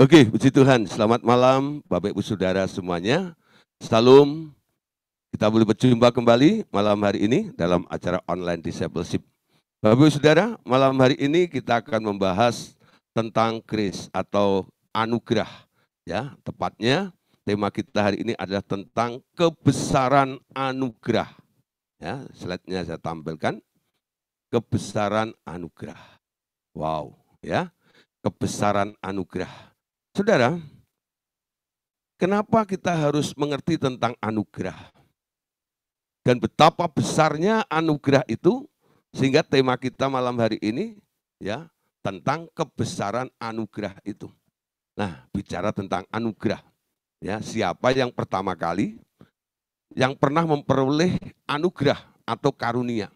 Oke, puji Tuhan. Selamat malam Bapak Ibu Saudara semuanya. Salam. Kita boleh berjumpa kembali malam hari ini dalam acara online discipleship. Bapak Ibu Saudara, malam hari ini kita akan membahas tentang kris atau anugerah ya. Tepatnya tema kita hari ini adalah tentang kebesaran anugerah. Ya, slide-nya saya tampilkan. Kebesaran anugerah. Wow, ya. Kebesaran anugerah. Saudara, kenapa kita harus mengerti tentang anugerah? Dan betapa besarnya anugerah itu sehingga tema kita malam hari ini ya tentang kebesaran anugerah itu. Nah, bicara tentang anugerah. Ya, siapa yang pertama kali yang pernah memperoleh anugerah atau karunia?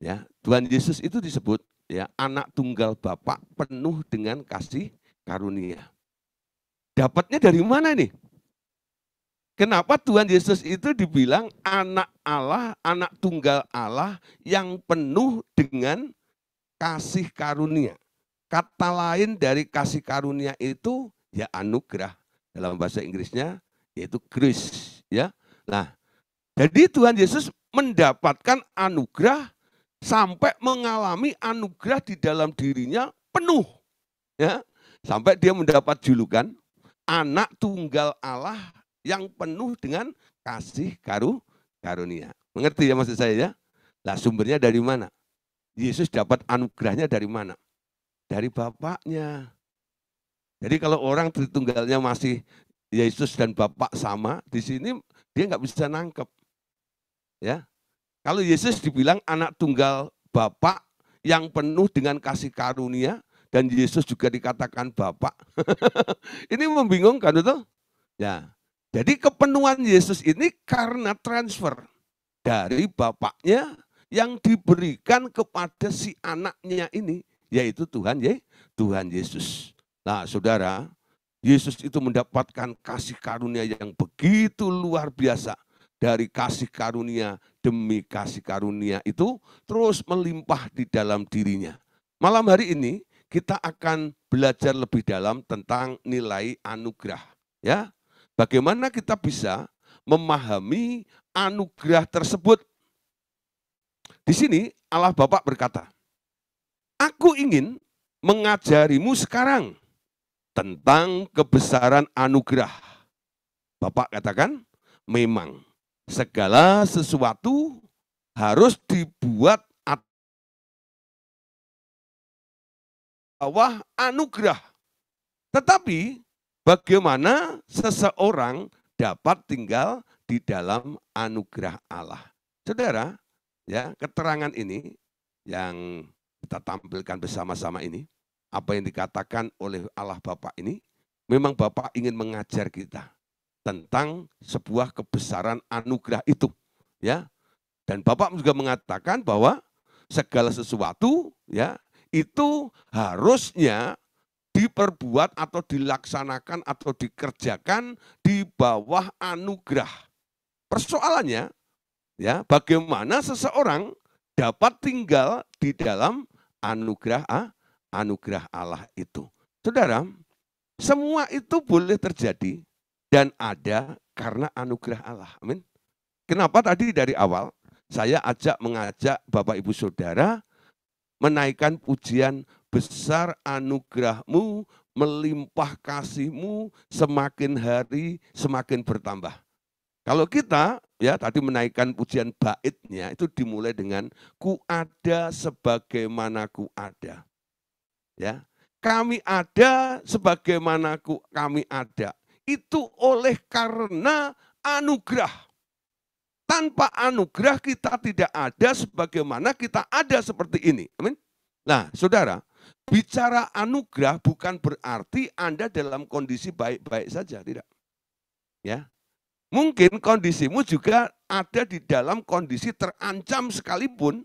Ya, Tuhan Yesus itu disebut ya anak tunggal Bapa penuh dengan kasih karunia. Dapatnya dari mana ini? Kenapa Tuhan Yesus itu dibilang anak Allah, anak tunggal Allah yang penuh dengan kasih karunia. Kata lain dari kasih karunia itu ya anugerah dalam bahasa Inggrisnya yaitu grace ya. Nah, jadi Tuhan Yesus mendapatkan anugerah sampai mengalami anugerah di dalam dirinya penuh ya. Sampai dia mendapat julukan anak tunggal Allah yang penuh dengan kasih karu karunia. Mengerti ya maksud saya ya? Lah sumbernya dari mana? Yesus dapat anugerahnya dari mana? Dari Bapaknya. Jadi kalau orang tritunggalnya masih Yesus dan Bapak sama, di sini dia nggak bisa nangkep. Ya, kalau Yesus dibilang anak tunggal Bapak yang penuh dengan kasih karunia, dan Yesus juga dikatakan Bapak. ini membingungkan itu. Ya. Jadi kepenuhan Yesus ini karena transfer dari Bapaknya yang diberikan kepada si anaknya ini, yaitu Tuhan ya Tuhan Yesus. Nah saudara, Yesus itu mendapatkan kasih karunia yang begitu luar biasa dari kasih karunia demi kasih karunia itu terus melimpah di dalam dirinya. Malam hari ini kita akan belajar lebih dalam tentang nilai anugerah. Ya, bagaimana kita bisa memahami anugerah tersebut? Di sini Allah Bapak berkata, Aku ingin mengajarimu sekarang tentang kebesaran anugerah. Bapak katakan, memang segala sesuatu harus dibuat bawah anugerah. Tetapi bagaimana seseorang dapat tinggal di dalam anugerah Allah. Saudara, ya, keterangan ini yang kita tampilkan bersama-sama ini, apa yang dikatakan oleh Allah Bapa ini, memang Bapak ingin mengajar kita tentang sebuah kebesaran anugerah itu, ya. Dan Bapak juga mengatakan bahwa segala sesuatu ya itu harusnya diperbuat atau dilaksanakan atau dikerjakan di bawah anugerah. Persoalannya ya, bagaimana seseorang dapat tinggal di dalam anugerah ah, anugerah Allah itu. Saudara, semua itu boleh terjadi dan ada karena anugerah Allah. Amin. Kenapa tadi dari awal saya ajak mengajak Bapak Ibu Saudara menaikkan pujian besar anugerahmu, melimpah kasihmu, semakin hari semakin bertambah. Kalau kita ya tadi menaikkan pujian baitnya itu dimulai dengan ku ada sebagaimana ku ada. Ya. Kami ada sebagaimana ku kami ada. Itu oleh karena anugerah tanpa anugerah kita tidak ada sebagaimana kita ada seperti ini. Amin. Nah, Saudara, bicara anugerah bukan berarti Anda dalam kondisi baik-baik saja, tidak. Ya. Mungkin kondisimu juga ada di dalam kondisi terancam sekalipun.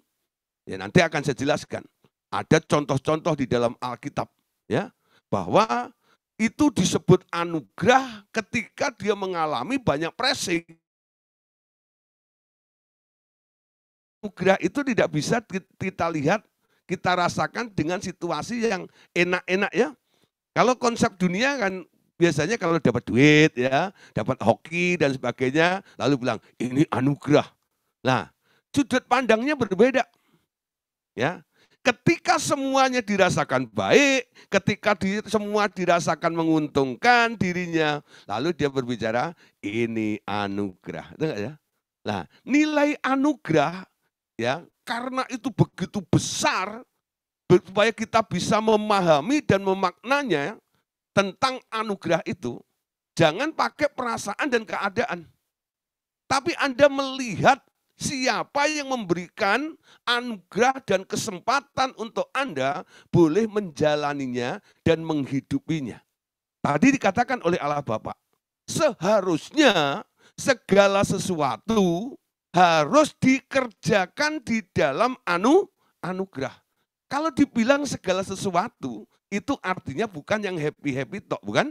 Ya, nanti akan saya jelaskan. Ada contoh-contoh di dalam Alkitab, ya, bahwa itu disebut anugerah ketika dia mengalami banyak pressing. anugerah itu tidak bisa kita lihat, kita rasakan dengan situasi yang enak-enak ya. Kalau konsep dunia kan biasanya kalau dapat duit ya, dapat hoki dan sebagainya, lalu bilang ini anugerah. Nah, sudut pandangnya berbeda. Ya. Ketika semuanya dirasakan baik, ketika di, semua dirasakan menguntungkan dirinya, lalu dia berbicara ini anugerah. Itu ya? Nah, nilai anugerah Ya, karena itu begitu besar supaya kita bisa memahami dan memaknanya tentang anugerah itu. Jangan pakai perasaan dan keadaan. Tapi Anda melihat siapa yang memberikan anugerah dan kesempatan untuk Anda boleh menjalaninya dan menghidupinya. Tadi dikatakan oleh Allah Bapa, seharusnya segala sesuatu harus dikerjakan di dalam anu anugerah. Kalau dibilang segala sesuatu, itu artinya bukan yang happy-happy tok, bukan?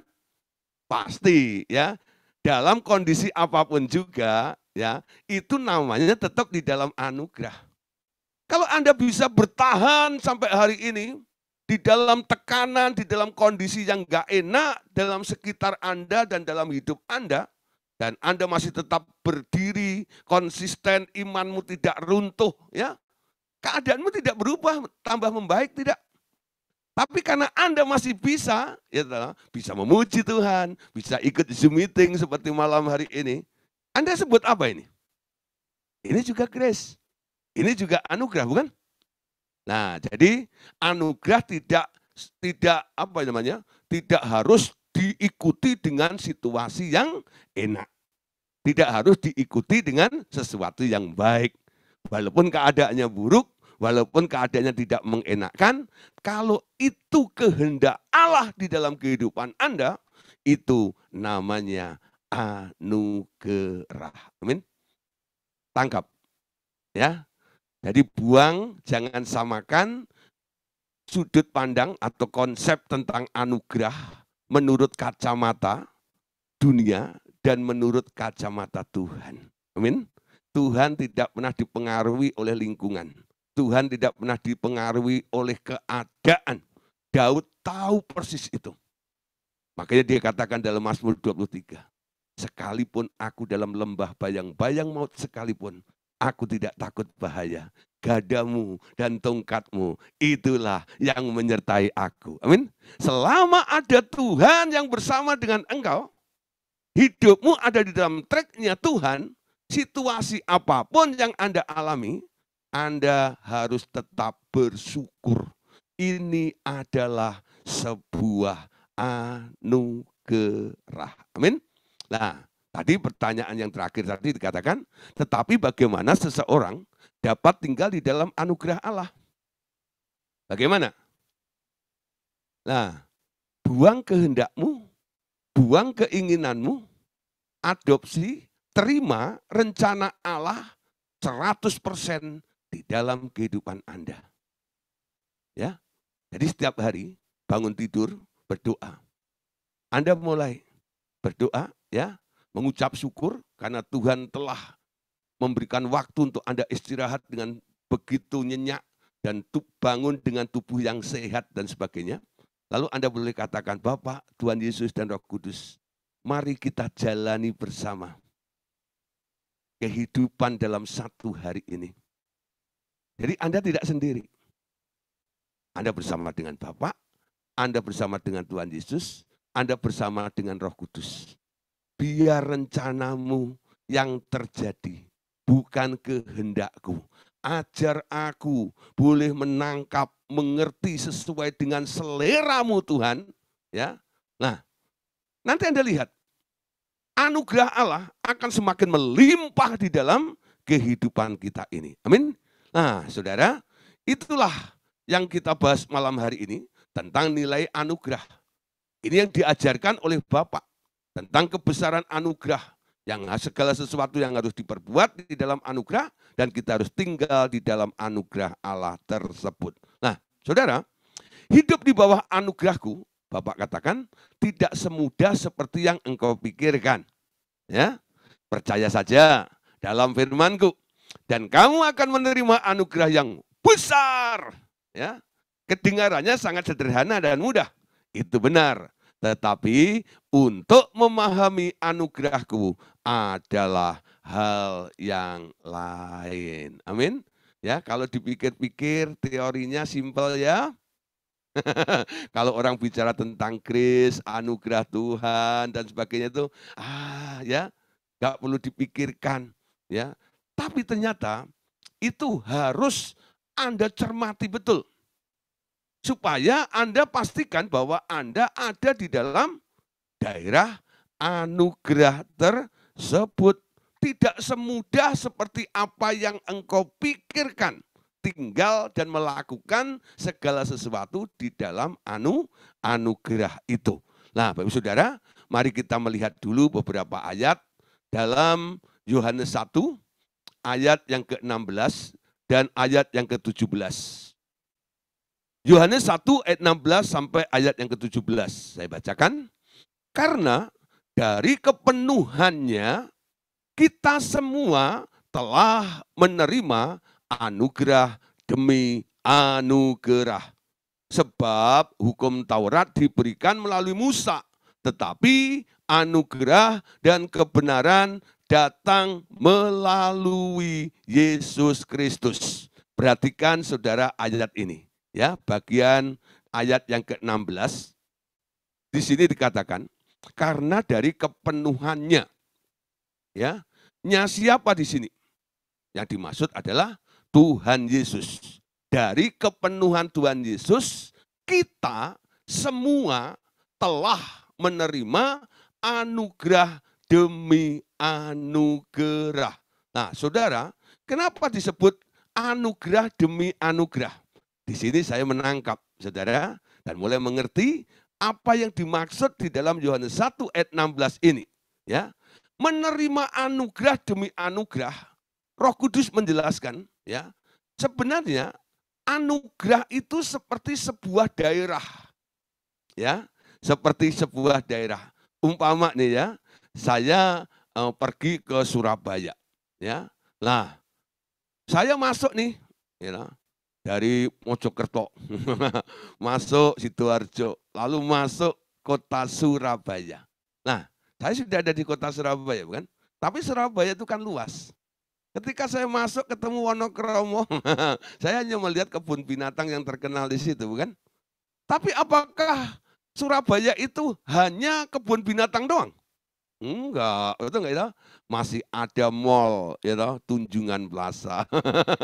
Pasti ya. Dalam kondisi apapun juga ya, itu namanya tetap di dalam anugerah. Kalau Anda bisa bertahan sampai hari ini di dalam tekanan, di dalam kondisi yang gak enak dalam sekitar Anda dan dalam hidup Anda, dan Anda masih tetap berdiri, konsisten, imanmu tidak runtuh, ya. Keadaanmu tidak berubah, tambah membaik tidak. Tapi karena Anda masih bisa, ya bisa memuji Tuhan, bisa ikut Zoom meeting seperti malam hari ini. Anda sebut apa ini? Ini juga grace. Ini juga anugerah, bukan? Nah, jadi anugerah tidak tidak apa namanya? Tidak harus diikuti dengan situasi yang enak. Tidak harus diikuti dengan sesuatu yang baik. Walaupun keadaannya buruk, walaupun keadaannya tidak mengenakkan, kalau itu kehendak Allah di dalam kehidupan Anda, itu namanya anugerah. Amin. Tangkap. Ya. Jadi buang, jangan samakan sudut pandang atau konsep tentang anugerah menurut kacamata dunia dan menurut kacamata Tuhan. Amin. Tuhan tidak pernah dipengaruhi oleh lingkungan. Tuhan tidak pernah dipengaruhi oleh keadaan. Daud tahu persis itu. Makanya dia katakan dalam Mazmur 23, sekalipun aku dalam lembah bayang-bayang maut sekalipun, aku tidak takut bahaya, gadamu dan tongkatmu. Itulah yang menyertai aku. Amin. Selama ada Tuhan yang bersama dengan engkau, hidupmu ada di dalam treknya Tuhan, situasi apapun yang Anda alami, Anda harus tetap bersyukur. Ini adalah sebuah anugerah. Amin. Nah, tadi pertanyaan yang terakhir tadi dikatakan, tetapi bagaimana seseorang dapat tinggal di dalam anugerah Allah. Bagaimana? Nah, buang kehendakmu, buang keinginanmu, adopsi, terima rencana Allah 100% di dalam kehidupan Anda. Ya. Jadi setiap hari bangun tidur berdoa. Anda mulai berdoa ya, mengucap syukur karena Tuhan telah memberikan waktu untuk Anda istirahat dengan begitu nyenyak dan bangun dengan tubuh yang sehat dan sebagainya. Lalu Anda boleh katakan, Bapak, Tuhan Yesus dan Roh Kudus, mari kita jalani bersama kehidupan dalam satu hari ini. Jadi Anda tidak sendiri. Anda bersama dengan Bapak, Anda bersama dengan Tuhan Yesus, Anda bersama dengan Roh Kudus. Biar rencanamu yang terjadi bukan kehendakku. Ajar aku boleh menangkap, mengerti sesuai dengan seleramu Tuhan. Ya, Nah, nanti Anda lihat, anugerah Allah akan semakin melimpah di dalam kehidupan kita ini. Amin. Nah, saudara, itulah yang kita bahas malam hari ini tentang nilai anugerah. Ini yang diajarkan oleh Bapak tentang kebesaran anugerah yang segala sesuatu yang harus diperbuat di dalam anugerah dan kita harus tinggal di dalam anugerah Allah tersebut. Nah, Saudara, hidup di bawah anugerahku, Bapak katakan, tidak semudah seperti yang engkau pikirkan. Ya, percaya saja dalam firmanku dan kamu akan menerima anugerah yang besar. Ya, kedengarannya sangat sederhana dan mudah. Itu benar. Tetapi untuk memahami anugerahku, adalah hal yang lain. Amin. Ya, kalau dipikir-pikir teorinya simpel ya. kalau orang bicara tentang Kris, anugerah Tuhan dan sebagainya itu ah ya, nggak perlu dipikirkan ya. Tapi ternyata itu harus Anda cermati betul. Supaya Anda pastikan bahwa Anda ada di dalam daerah anugerah tersebut sebut tidak semudah seperti apa yang engkau pikirkan. Tinggal dan melakukan segala sesuatu di dalam anu anugerah itu. Nah, Bapak Saudara, mari kita melihat dulu beberapa ayat dalam Yohanes 1 ayat yang ke-16 dan ayat yang ke-17. Yohanes 1 ayat 16 sampai ayat yang ke-17. Saya bacakan. Karena dari kepenuhannya, kita semua telah menerima anugerah demi anugerah. Sebab hukum Taurat diberikan melalui Musa, tetapi anugerah dan kebenaran datang melalui Yesus Kristus. Perhatikan saudara ayat ini, ya bagian ayat yang ke-16. Di sini dikatakan, karena dari kepenuhannya. Ya. Nya siapa di sini? Yang dimaksud adalah Tuhan Yesus. Dari kepenuhan Tuhan Yesus, kita semua telah menerima anugerah demi anugerah. Nah, saudara, kenapa disebut anugerah demi anugerah? Di sini saya menangkap, saudara, dan mulai mengerti apa yang dimaksud di dalam Yohanes 1 ayat 16 ini. Ya, menerima anugerah demi anugerah, Roh Kudus menjelaskan, ya, sebenarnya anugerah itu seperti sebuah daerah. Ya, seperti sebuah daerah. Umpama nih ya, saya eh, pergi ke Surabaya, ya. Nah, saya masuk nih, ya, dari Mojokerto masuk Sidoarjo lalu masuk kota Surabaya. Nah, saya sudah ada di kota Surabaya bukan? Tapi Surabaya itu kan luas. Ketika saya masuk ketemu Wonokromo, saya hanya melihat kebun binatang yang terkenal di situ, bukan? Tapi apakah Surabaya itu hanya kebun binatang doang? Enggak, itu enggak ya. Masih ada mall ya Tunjungan Plaza.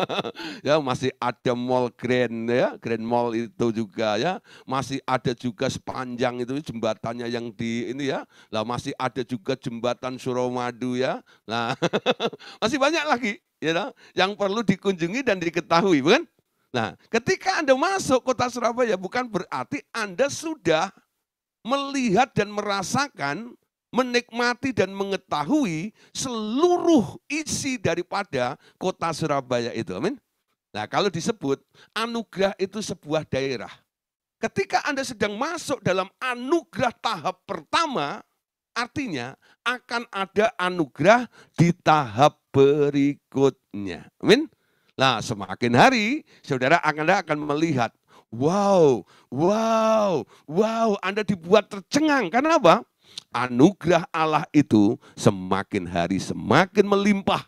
ya masih ada mall Grand ya, Grand Mall itu juga ya. Masih ada juga sepanjang itu jembatannya yang di ini ya. Lah masih ada juga jembatan Suramadu ya. Nah, masih banyak lagi ya know, yang perlu dikunjungi dan diketahui, bukan? Nah, ketika Anda masuk kota Surabaya bukan berarti Anda sudah melihat dan merasakan menikmati dan mengetahui seluruh isi daripada kota Surabaya itu. Amin. Nah, kalau disebut anugerah itu sebuah daerah. Ketika Anda sedang masuk dalam anugerah tahap pertama, artinya akan ada anugerah di tahap berikutnya. Amin. Nah, semakin hari saudara Anda akan melihat Wow, wow, wow, Anda dibuat tercengang. Karena apa? anugerah Allah itu semakin hari semakin melimpah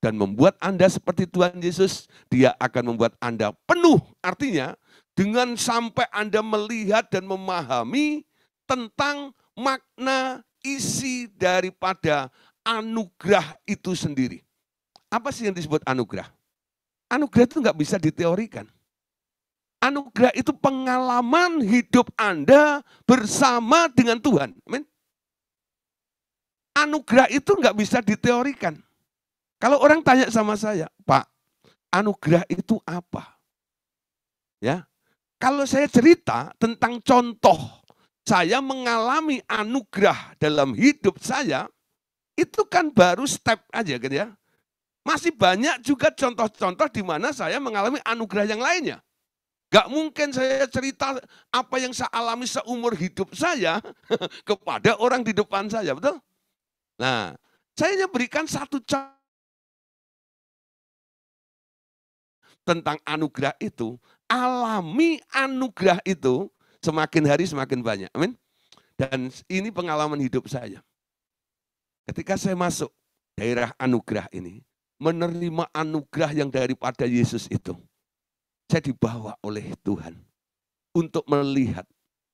dan membuat Anda seperti Tuhan Yesus, dia akan membuat Anda penuh. Artinya, dengan sampai Anda melihat dan memahami tentang makna isi daripada anugerah itu sendiri. Apa sih yang disebut anugerah? Anugerah itu nggak bisa diteorikan. Anugerah itu pengalaman hidup Anda bersama dengan Tuhan. Amin anugerah itu nggak bisa diteorikan. Kalau orang tanya sama saya, Pak, anugerah itu apa? Ya, kalau saya cerita tentang contoh saya mengalami anugerah dalam hidup saya, itu kan baru step aja kan ya. Masih banyak juga contoh-contoh di mana saya mengalami anugerah yang lainnya. Gak mungkin saya cerita apa yang saya alami seumur hidup saya kepada orang di depan saya, betul? Nah, saya hanya berikan satu contoh tentang anugerah itu, alami anugerah itu semakin hari semakin banyak. Amin. Dan ini pengalaman hidup saya. Ketika saya masuk daerah anugerah ini, menerima anugerah yang daripada Yesus itu, saya dibawa oleh Tuhan untuk melihat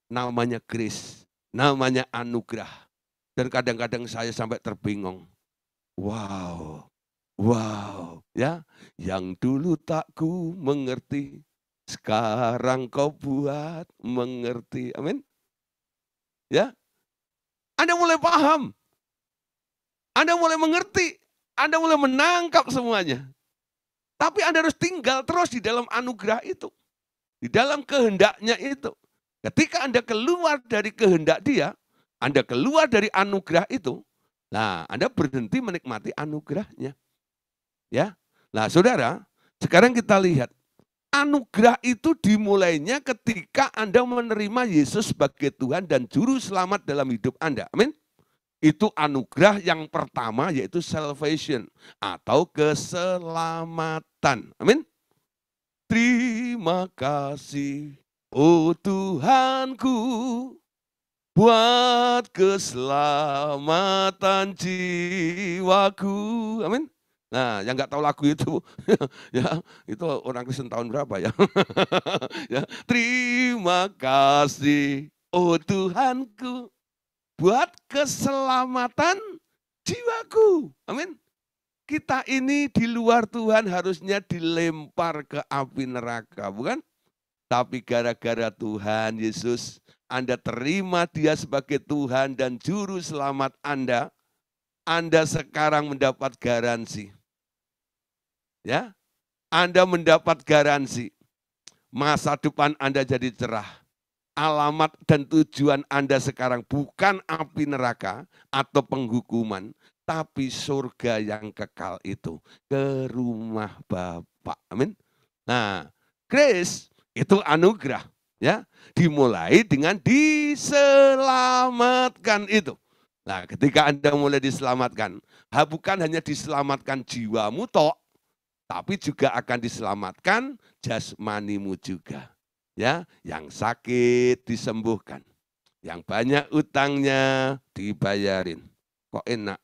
namanya grace, namanya anugerah dan kadang-kadang saya sampai terbingung. Wow, wow, ya. Yang dulu tak ku mengerti, sekarang kau buat mengerti. Amin. Ya. Anda mulai paham. Anda mulai mengerti. Anda mulai menangkap semuanya. Tapi Anda harus tinggal terus di dalam anugerah itu. Di dalam kehendaknya itu. Ketika Anda keluar dari kehendak dia, anda keluar dari anugerah itu, nah Anda berhenti menikmati anugerahnya. Ya, Nah saudara, sekarang kita lihat anugerah itu dimulainya ketika Anda menerima Yesus sebagai Tuhan dan Juru Selamat dalam hidup Anda. Amin. Itu anugerah yang pertama yaitu salvation atau keselamatan. Amin. Terima kasih, oh Tuhanku, buat keselamatan jiwaku. Amin. Nah, yang nggak tahu lagu itu, ya itu orang Kristen tahun berapa ya? ya terima kasih, oh Tuhanku, buat keselamatan jiwaku. Amin. Kita ini di luar Tuhan harusnya dilempar ke api neraka, bukan? Tapi gara-gara Tuhan Yesus, Anda terima dia sebagai Tuhan dan Juru Selamat Anda, Anda sekarang mendapat garansi. Ya, Anda mendapat garansi. Masa depan Anda jadi cerah. Alamat dan tujuan Anda sekarang bukan api neraka atau penghukuman, tapi surga yang kekal itu ke rumah Bapak. Amin. Nah, Grace itu anugerah, ya. Dimulai dengan diselamatkan itu. Nah, ketika Anda mulai diselamatkan, bukan hanya diselamatkan jiwamu tok, tapi juga akan diselamatkan jasmanimu juga. Ya, yang sakit disembuhkan, yang banyak utangnya dibayarin. Kok enak?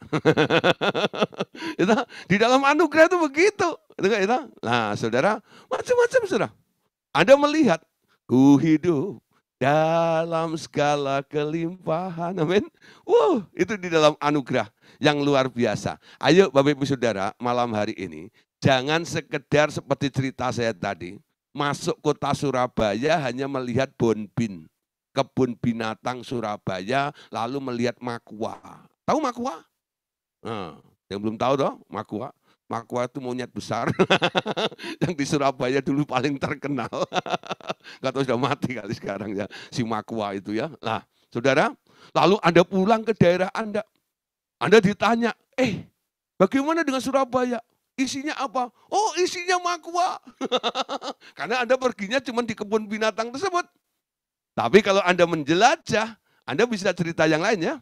itu di dalam anugerah itu begitu. Kan, nah, saudara, macam-macam saudara. Anda melihat, ku hidup dalam segala kelimpahan. Amin. Wow, itu di dalam anugerah yang luar biasa. Ayo Bapak Ibu Saudara, malam hari ini jangan sekedar seperti cerita saya tadi, masuk kota Surabaya hanya melihat bonbin, kebun binatang Surabaya, lalu melihat makwa. Tahu makwa? Nah, yang belum tahu dong, makwa. Makwa itu monyet besar yang di Surabaya dulu paling terkenal. Gak tahu sudah mati kali sekarang ya si Makwa itu ya. Nah, saudara, lalu Anda pulang ke daerah Anda. Anda ditanya, "Eh, bagaimana dengan Surabaya? Isinya apa?" "Oh, isinya Makwa." Karena Anda perginya cuma di kebun binatang tersebut. Tapi kalau Anda menjelajah, Anda bisa cerita yang lain ya.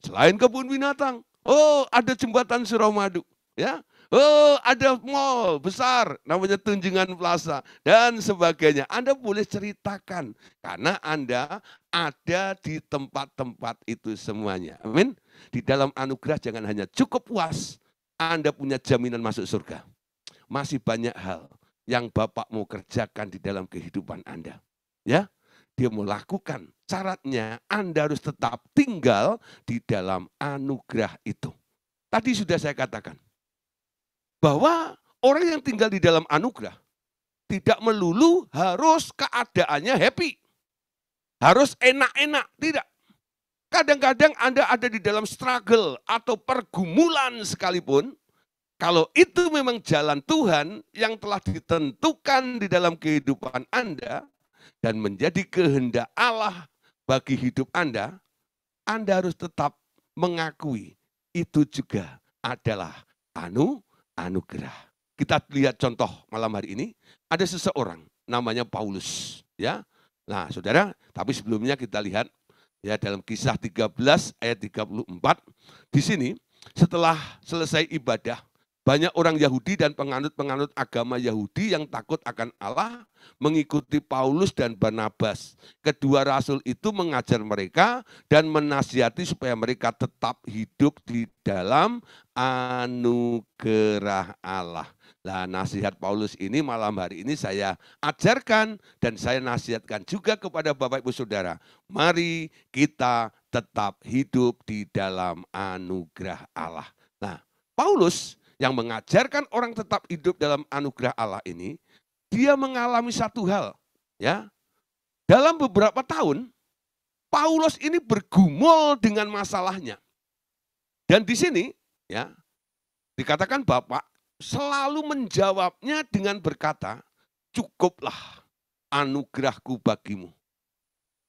Selain kebun binatang, oh ada jembatan Suramadu, ya Oh, ada mall besar namanya Tunjungan Plaza dan sebagainya. Anda boleh ceritakan karena Anda ada di tempat-tempat itu semuanya. Amin. Di dalam anugerah jangan hanya cukup puas, Anda punya jaminan masuk surga. Masih banyak hal yang Bapak mau kerjakan di dalam kehidupan Anda. Ya, dia mau lakukan. Syaratnya Anda harus tetap tinggal di dalam anugerah itu. Tadi sudah saya katakan, bahwa orang yang tinggal di dalam anugerah tidak melulu harus keadaannya happy. Harus enak-enak, tidak. Kadang-kadang Anda ada di dalam struggle atau pergumulan sekalipun, kalau itu memang jalan Tuhan yang telah ditentukan di dalam kehidupan Anda dan menjadi kehendak Allah bagi hidup Anda, Anda harus tetap mengakui itu juga adalah anugerah anugerah. Kita lihat contoh malam hari ini, ada seseorang namanya Paulus, ya. Nah, Saudara, tapi sebelumnya kita lihat ya dalam kisah 13 ayat 34. Di sini setelah selesai ibadah, banyak orang Yahudi dan penganut-penganut agama Yahudi yang takut akan Allah mengikuti Paulus dan Barnabas. Kedua rasul itu mengajar mereka dan menasihati supaya mereka tetap hidup di dalam anugerah Allah. Nah, nasihat Paulus ini malam hari ini saya ajarkan dan saya nasihatkan juga kepada Bapak Ibu Saudara. Mari kita tetap hidup di dalam anugerah Allah. Nah, Paulus yang mengajarkan orang tetap hidup dalam anugerah Allah ini, dia mengalami satu hal, ya. Dalam beberapa tahun Paulus ini bergumul dengan masalahnya. Dan di sini ya dikatakan Bapak selalu menjawabnya dengan berkata, "Cukuplah anugerahku bagimu."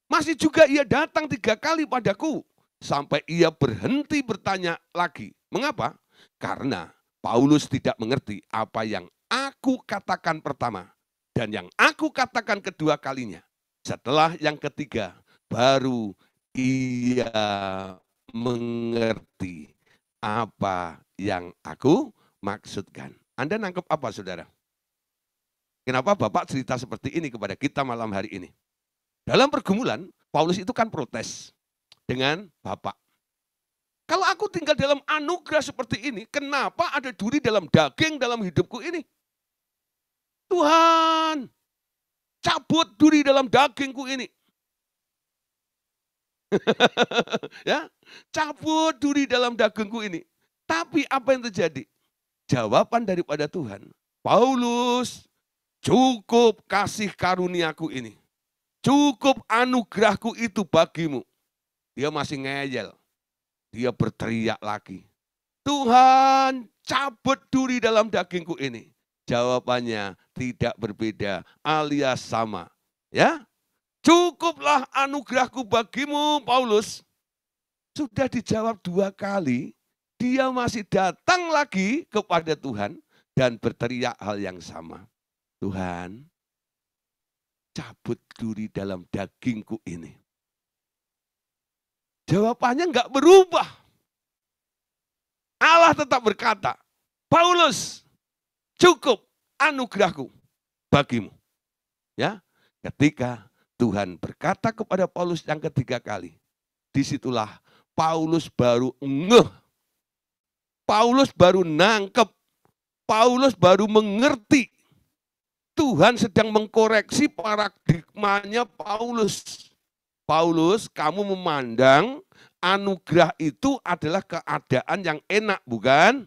Masih juga ia datang tiga kali padaku, sampai ia berhenti bertanya lagi. Mengapa? Karena Paulus tidak mengerti apa yang aku katakan pertama dan yang aku katakan kedua kalinya. Setelah yang ketiga, baru ia mengerti apa yang aku maksudkan. Anda nangkep apa, saudara? Kenapa Bapak cerita seperti ini kepada kita malam hari ini? Dalam pergumulan, Paulus itu kan protes dengan Bapak. Kalau aku tinggal dalam anugerah seperti ini, kenapa ada duri dalam daging dalam hidupku ini? Tuhan, cabut duri dalam dagingku ini. ya, cabut duri dalam dagingku ini. Tapi apa yang terjadi? Jawaban daripada Tuhan, Paulus, cukup kasih karuniaku ini. Cukup anugerahku itu bagimu. Dia masih ngeyel dia berteriak lagi. Tuhan, cabut duri dalam dagingku ini. Jawabannya tidak berbeda, alias sama. Ya, cukuplah anugerahku bagimu, Paulus. Sudah dijawab dua kali, dia masih datang lagi kepada Tuhan dan berteriak hal yang sama. Tuhan, cabut duri dalam dagingku ini. Jawabannya nggak berubah. Allah tetap berkata, Paulus, cukup anugerahku bagimu. Ya, ketika Tuhan berkata kepada Paulus yang ketiga kali, disitulah Paulus baru ngeh. Paulus baru nangkep. Paulus baru mengerti. Tuhan sedang mengkoreksi paradigmanya Paulus. Paulus, kamu memandang anugerah itu adalah keadaan yang enak, bukan?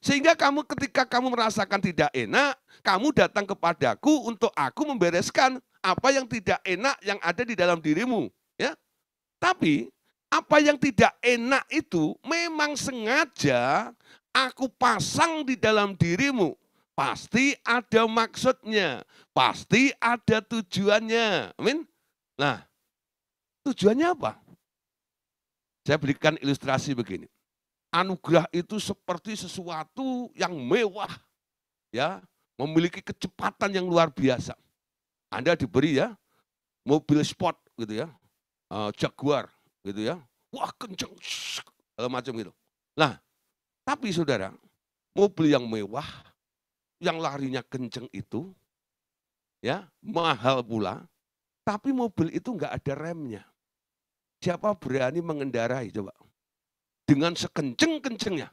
Sehingga kamu ketika kamu merasakan tidak enak, kamu datang kepadaku untuk aku membereskan apa yang tidak enak yang ada di dalam dirimu, ya. Tapi apa yang tidak enak itu memang sengaja aku pasang di dalam dirimu. Pasti ada maksudnya, pasti ada tujuannya. Amin. Nah, Tujuannya apa? Saya berikan ilustrasi begini. Anugerah itu seperti sesuatu yang mewah, ya, memiliki kecepatan yang luar biasa. Anda diberi ya mobil sport gitu ya, uh, Jaguar gitu ya, wah kenceng, segala macam gitu. Nah, tapi saudara, mobil yang mewah, yang larinya kenceng itu, ya mahal pula, tapi mobil itu enggak ada remnya. Siapa berani mengendarai coba? Dengan sekenceng-kencengnya.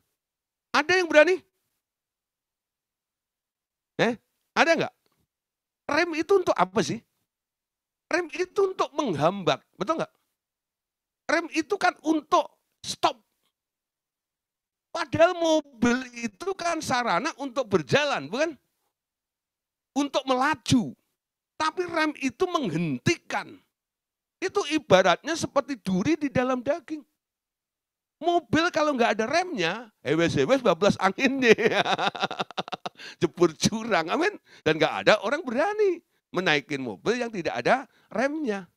Ada yang berani? Eh, ada enggak? Rem itu untuk apa sih? Rem itu untuk menghambat, betul enggak? Rem itu kan untuk stop. Padahal mobil itu kan sarana untuk berjalan, bukan? Untuk melaju. Tapi rem itu menghentikan. Itu ibaratnya seperti duri di dalam daging. Mobil kalau nggak ada remnya, ewes-ewes bablas anginnya. Jebur curang amin. Dan nggak ada orang berani menaikin mobil yang tidak ada remnya.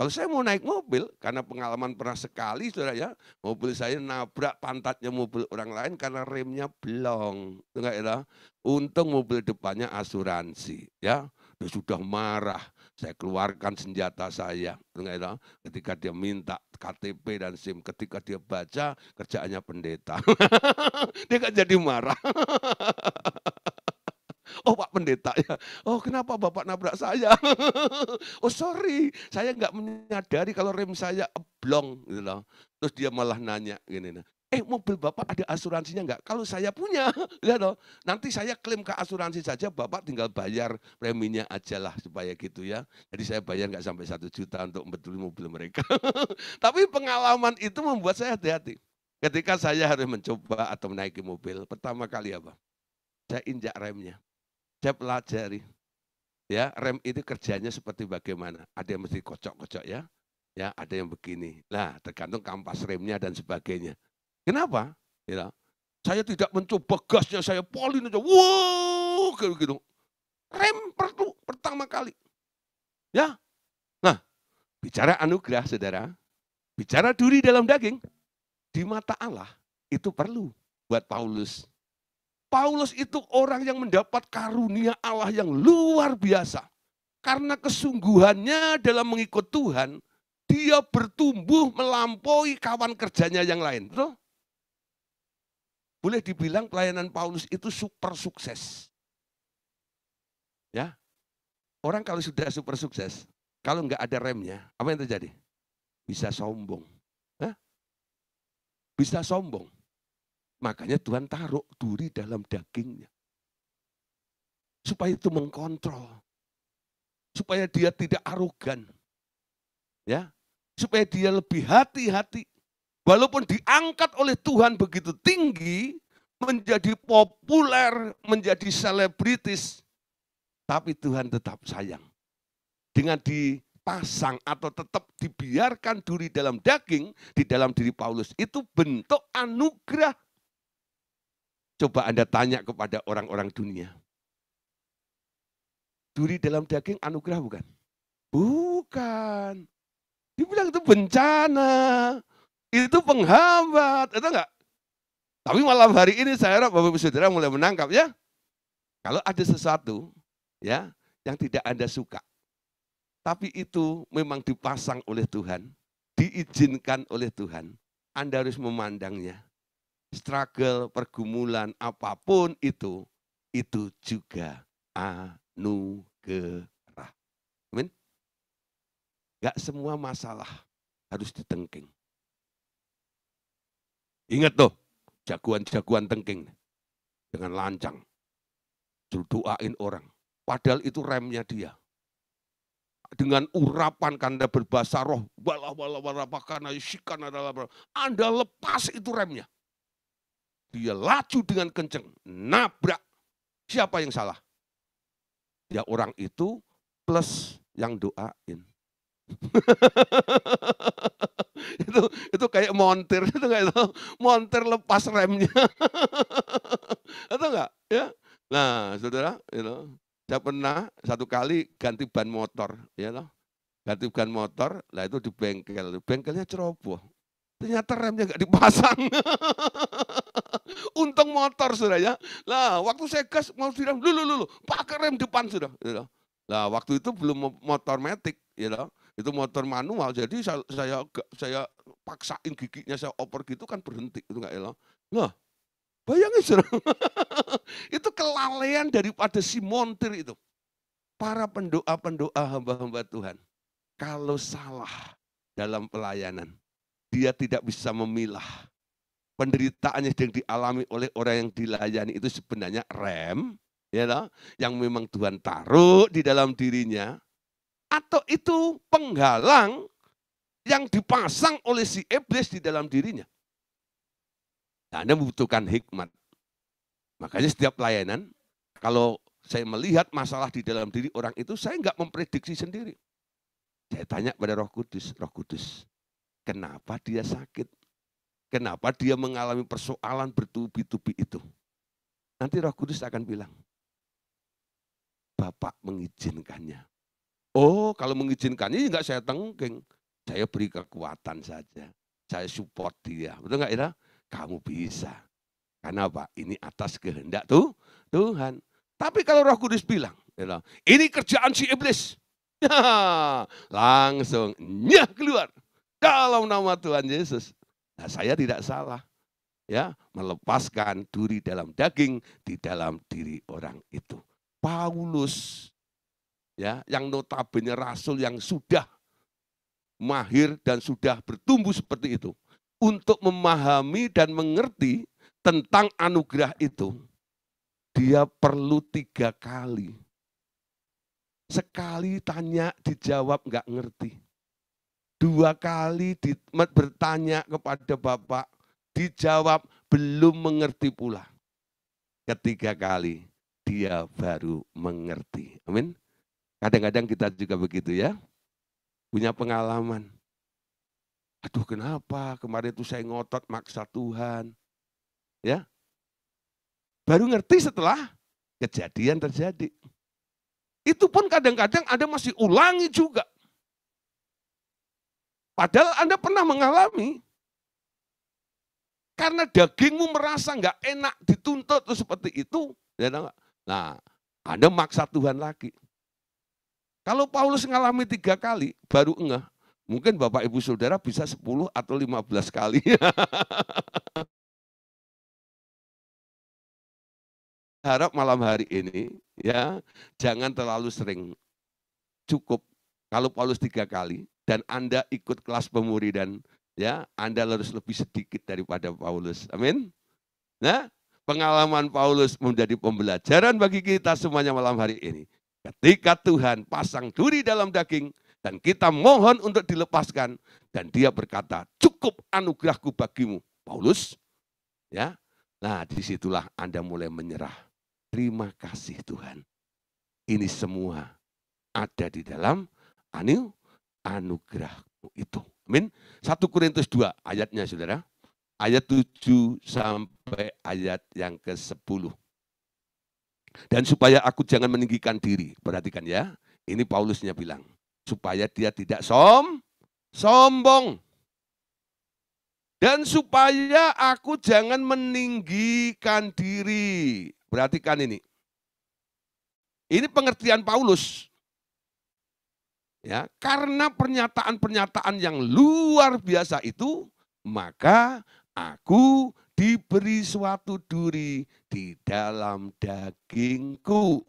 Kalau saya mau naik mobil, karena pengalaman pernah sekali, saudara ya, mobil saya nabrak pantatnya mobil orang lain karena remnya belong. Enggak ya? Untung mobil depannya asuransi, ya dia sudah marah. Saya keluarkan senjata saya. Ketika dia minta KTP dan SIM, ketika dia baca kerjaannya pendeta. dia kan jadi marah. Oh Pak Pendeta ya. Oh kenapa Bapak nabrak saya? oh sorry, saya nggak menyadari kalau rem saya eblong gitu loh. Terus dia malah nanya gini, nah, eh mobil bapak ada asuransinya enggak? Kalau saya punya, ya loh, nanti saya klaim ke asuransi saja, bapak tinggal bayar preminya aja lah supaya gitu ya. Jadi saya bayar enggak sampai satu juta untuk membetuli mobil mereka. Tapi pengalaman itu membuat saya hati-hati. Ketika saya harus mencoba atau menaiki mobil, pertama kali apa? Saya injak remnya. Saya pelajari. Ya, rem itu kerjanya seperti bagaimana? Ada yang mesti kocok-kocok ya. Ya, ada yang begini. Nah, tergantung kampas remnya dan sebagainya Kenapa? Ya, saya tidak mencoba gasnya, saya polin aja. Wow, gitu, gitu. Rem perlu pertama kali. Ya. Nah, bicara anugerah Saudara, bicara duri dalam daging di mata Allah itu perlu buat Paulus. Paulus itu orang yang mendapat karunia Allah yang luar biasa. Karena kesungguhannya dalam mengikut Tuhan, dia bertumbuh melampaui kawan kerjanya yang lain. Betul? boleh dibilang pelayanan Paulus itu super sukses. Ya, orang kalau sudah super sukses, kalau nggak ada remnya, apa yang terjadi? Bisa sombong. Hah? Bisa sombong. Makanya Tuhan taruh duri dalam dagingnya. Supaya itu mengkontrol. Supaya dia tidak arogan. Ya, supaya dia lebih hati-hati walaupun diangkat oleh Tuhan begitu tinggi, menjadi populer, menjadi selebritis, tapi Tuhan tetap sayang. Dengan dipasang atau tetap dibiarkan duri dalam daging, di dalam diri Paulus, itu bentuk anugerah. Coba Anda tanya kepada orang-orang dunia. Duri dalam daging anugerah bukan? Bukan. Dibilang itu bencana, itu penghambat, itu enggak? Tapi malam hari ini saya harap Bapak Ibu Saudara mulai menangkap ya. Kalau ada sesuatu ya yang tidak Anda suka, tapi itu memang dipasang oleh Tuhan, diizinkan oleh Tuhan, Anda harus memandangnya. Struggle, pergumulan, apapun itu, itu juga anugerah. Amin. enggak semua masalah harus ditengking. Ingat tuh, jagoan-jagoan tengking dengan lancang. Doain orang. Padahal itu remnya dia. Dengan urapan kanda berbahasa roh, walah walah walah pakana yishikan adalah Anda lepas itu remnya. Dia laju dengan kenceng, nabrak. Siapa yang salah? Ya orang itu plus yang doain. itu itu kayak montir itu kayak itu montir lepas remnya atau enggak ya nah saudara you know, saya pernah satu kali ganti ban motor ya you know. ganti ban motor lah itu di bengkel bengkelnya ceroboh ternyata remnya enggak dipasang untung motor sudah ya lah waktu saya gas mau siram dulu dulu pakai rem depan sudah ya you know. lah waktu itu belum motor metik ya you know itu motor manual jadi saya saya, saya paksain giginya saya oper gitu kan berhenti itu enggak elok nah bayangin sir. itu kelalaian daripada si montir itu para pendoa-pendoa hamba-hamba Tuhan kalau salah dalam pelayanan dia tidak bisa memilah penderitaan yang dialami oleh orang yang dilayani itu sebenarnya rem ya you know, yang memang Tuhan taruh di dalam dirinya atau itu penghalang yang dipasang oleh si iblis di dalam dirinya. Nah, Anda membutuhkan hikmat. Makanya setiap layanan, kalau saya melihat masalah di dalam diri orang itu, saya enggak memprediksi sendiri. Saya tanya pada roh kudus, roh kudus, kenapa dia sakit? Kenapa dia mengalami persoalan bertubi-tubi itu? Nanti roh kudus akan bilang, Bapak mengizinkannya. Oh, kalau mengizinkannya enggak ya saya tengking. Saya beri kekuatan saja. Saya support dia. Betul enggak Ira? Kamu bisa. Karena apa? Ini atas kehendak tuh Tuhan. Tapi kalau Roh Kudus bilang, Ira, ini kerjaan si iblis. Ya, langsung nyah keluar. Kalau nama Tuhan Yesus, nah saya tidak salah. Ya, melepaskan duri dalam daging di dalam diri orang itu. Paulus ya yang notabene rasul yang sudah mahir dan sudah bertumbuh seperti itu untuk memahami dan mengerti tentang anugerah itu dia perlu tiga kali sekali tanya dijawab nggak ngerti dua kali di, bertanya kepada bapak dijawab belum mengerti pula ketiga kali dia baru mengerti amin Kadang-kadang kita juga begitu ya. Punya pengalaman. Aduh kenapa kemarin itu saya ngotot maksa Tuhan. Ya. Baru ngerti setelah kejadian terjadi. Itu pun kadang-kadang Anda masih ulangi juga. Padahal Anda pernah mengalami. Karena dagingmu merasa nggak enak dituntut seperti itu. Ya, nah, Anda maksa Tuhan lagi. Kalau Paulus ngalami tiga kali, baru enggak. Mungkin Bapak Ibu Saudara bisa 10 atau 15 kali. Harap malam hari ini ya jangan terlalu sering. Cukup kalau Paulus tiga kali dan Anda ikut kelas pemuridan ya Anda harus lebih sedikit daripada Paulus. Amin. Nah, pengalaman Paulus menjadi pembelajaran bagi kita semuanya malam hari ini. Ketika Tuhan pasang duri dalam daging dan kita mohon untuk dilepaskan dan dia berkata, "Cukup anugerahku bagimu, Paulus." Ya. Nah, disitulah Anda mulai menyerah. Terima kasih Tuhan. Ini semua ada di dalam anu anugerahmu itu. Amin. 1 Korintus 2 ayatnya Saudara. Ayat 7 sampai ayat yang ke-10. Dan supaya aku jangan meninggikan diri. Perhatikan ya. Ini Paulusnya bilang. Supaya dia tidak som, sombong. Dan supaya aku jangan meninggikan diri. Perhatikan ini. Ini pengertian Paulus. Ya, karena pernyataan-pernyataan yang luar biasa itu, maka aku diberi suatu duri di dalam dagingku,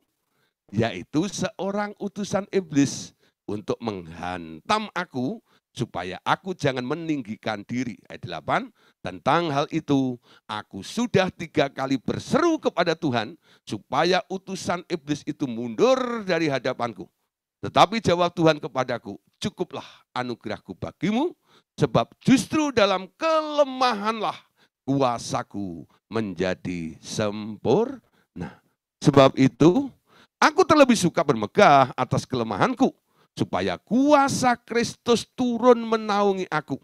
yaitu seorang utusan iblis untuk menghantam aku supaya aku jangan meninggikan diri. Ayat 8, tentang hal itu, aku sudah tiga kali berseru kepada Tuhan supaya utusan iblis itu mundur dari hadapanku. Tetapi jawab Tuhan kepadaku, cukuplah anugerahku bagimu, sebab justru dalam kelemahanlah kuasaku menjadi sempurna. Sebab itu, aku terlebih suka bermegah atas kelemahanku, supaya kuasa Kristus turun menaungi aku.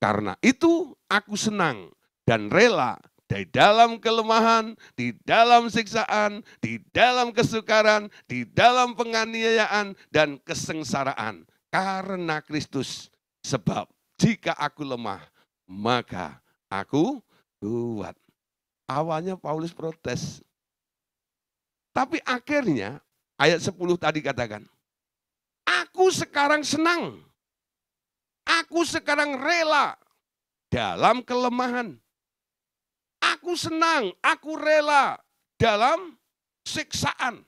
Karena itu, aku senang dan rela di dalam kelemahan, di dalam siksaan, di dalam kesukaran, di dalam penganiayaan, dan kesengsaraan. Karena Kristus, sebab jika aku lemah, maka aku kuat. Awalnya Paulus protes. Tapi akhirnya ayat 10 tadi katakan, aku sekarang senang. Aku sekarang rela dalam kelemahan. Aku senang, aku rela dalam siksaan.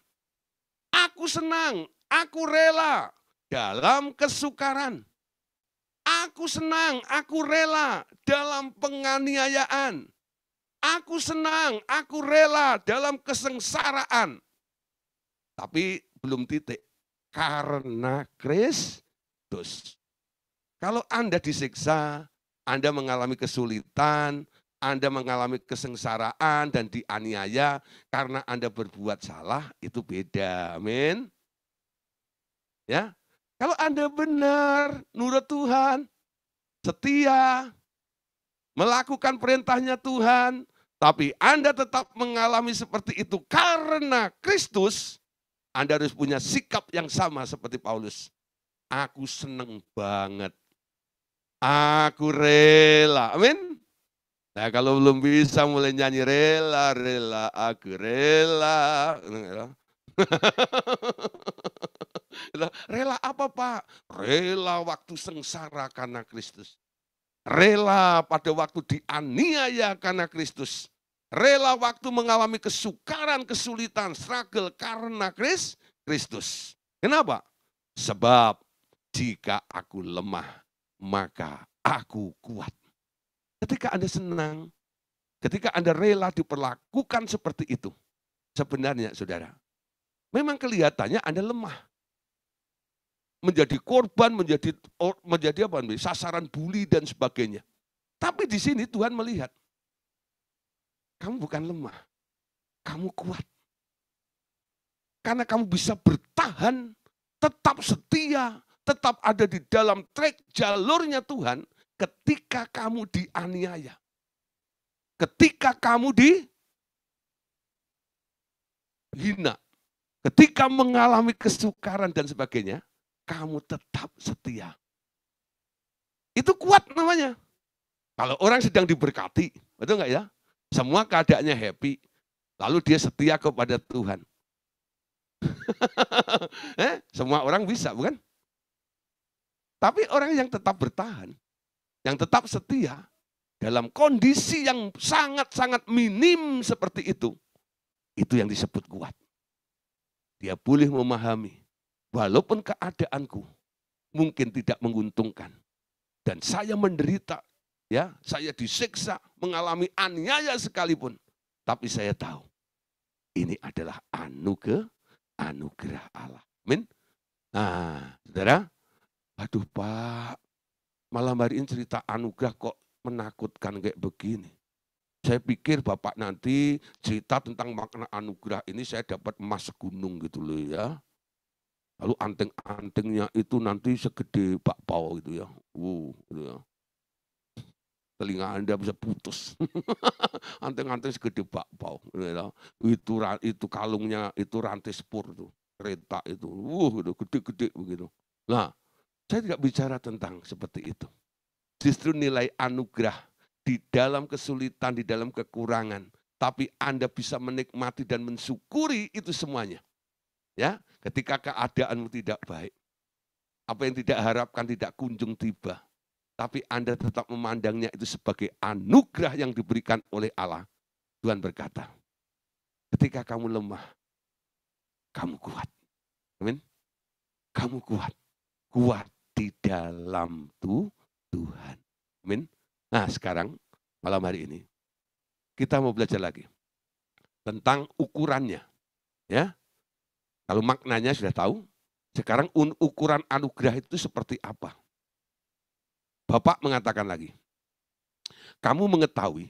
Aku senang, aku rela dalam kesukaran. Aku senang, aku rela dalam penganiayaan. Aku senang, aku rela dalam kesengsaraan. Tapi belum titik. Karena Kristus. Kalau Anda disiksa, Anda mengalami kesulitan, Anda mengalami kesengsaraan dan dianiaya karena Anda berbuat salah, itu beda. Amin. Ya. Kalau Anda benar, nurut Tuhan, setia, melakukan perintahnya Tuhan, tapi Anda tetap mengalami seperti itu karena Kristus, Anda harus punya sikap yang sama seperti Paulus. Aku senang banget. Aku rela. Amin. Nah kalau belum bisa mulai nyanyi rela, rela, aku rela. rela apa Pak? Rela waktu sengsara karena Kristus. Rela pada waktu dianiaya karena Kristus. Rela waktu mengalami kesukaran, kesulitan, struggle karena Kristus. Kenapa? Sebab jika aku lemah, maka aku kuat. Ketika Anda senang, ketika Anda rela diperlakukan seperti itu, sebenarnya saudara, memang kelihatannya Anda lemah. Menjadi korban, menjadi menjadi apa? sasaran bully dan sebagainya. Tapi di sini Tuhan melihat kamu bukan lemah. Kamu kuat. Karena kamu bisa bertahan, tetap setia, tetap ada di dalam trek jalurnya Tuhan ketika kamu dianiaya. Ketika kamu dihina. Ketika mengalami kesukaran dan sebagainya, kamu tetap setia. Itu kuat namanya. Kalau orang sedang diberkati, betul nggak ya? Semua keadaannya happy, lalu dia setia kepada Tuhan. eh, semua orang bisa, bukan? Tapi orang yang tetap bertahan, yang tetap setia, dalam kondisi yang sangat-sangat minim seperti itu, itu yang disebut kuat. Dia boleh memahami, walaupun keadaanku mungkin tidak menguntungkan. Dan saya menderita, ya saya disiksa, mengalami aniaya sekalipun. Tapi saya tahu, ini adalah anugerah, anugerah Allah. Amin. Nah, saudara, aduh Pak, malam hari ini cerita anugerah kok menakutkan kayak begini. Saya pikir Bapak nanti cerita tentang makna anugerah ini saya dapat emas gunung gitu loh ya. Lalu anting-antingnya itu nanti segede pak bakpao gitu ya. uh gitu ya. Telinga Anda bisa putus. anting-anting segede bakpao. Gitu ya. Itu itu kalungnya itu rantai spur tuh, kereta itu. Wuh, gitu, gede-gede begitu. Nah, saya tidak bicara tentang seperti itu. Justru nilai anugerah di dalam kesulitan, di dalam kekurangan. Tapi Anda bisa menikmati dan mensyukuri itu semuanya. Ya, ketika keadaanmu tidak baik. Apa yang tidak harapkan tidak kunjung tiba. Tapi Anda tetap memandangnya itu sebagai anugerah yang diberikan oleh Allah. Tuhan berkata, ketika kamu lemah, kamu kuat. Amin. Kamu kuat. Kuat di dalam tu Tuhan. Amin. Nah sekarang malam hari ini kita mau belajar lagi tentang ukurannya. Ya, kalau maknanya sudah tahu, sekarang ukuran anugerah itu seperti apa? Bapak mengatakan lagi, kamu mengetahui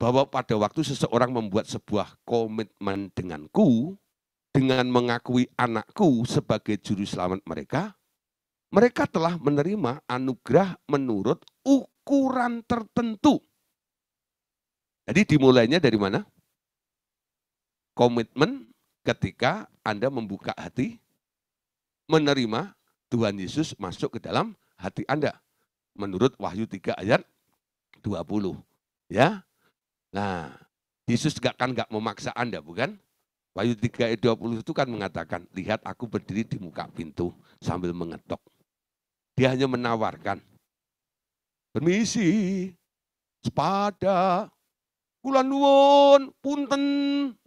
bahwa pada waktu seseorang membuat sebuah komitmen denganku, dengan mengakui anakku sebagai juru selamat mereka, mereka telah menerima anugerah menurut ukuran ukuran tertentu. Jadi dimulainya dari mana? Komitmen ketika Anda membuka hati, menerima Tuhan Yesus masuk ke dalam hati Anda. Menurut Wahyu 3 ayat 20. Ya, Nah, Yesus gak kan gak memaksa Anda, bukan? Wahyu 3 ayat 20 itu kan mengatakan, lihat aku berdiri di muka pintu sambil mengetok. Dia hanya menawarkan permisi, sepada, kula nuwun, punten,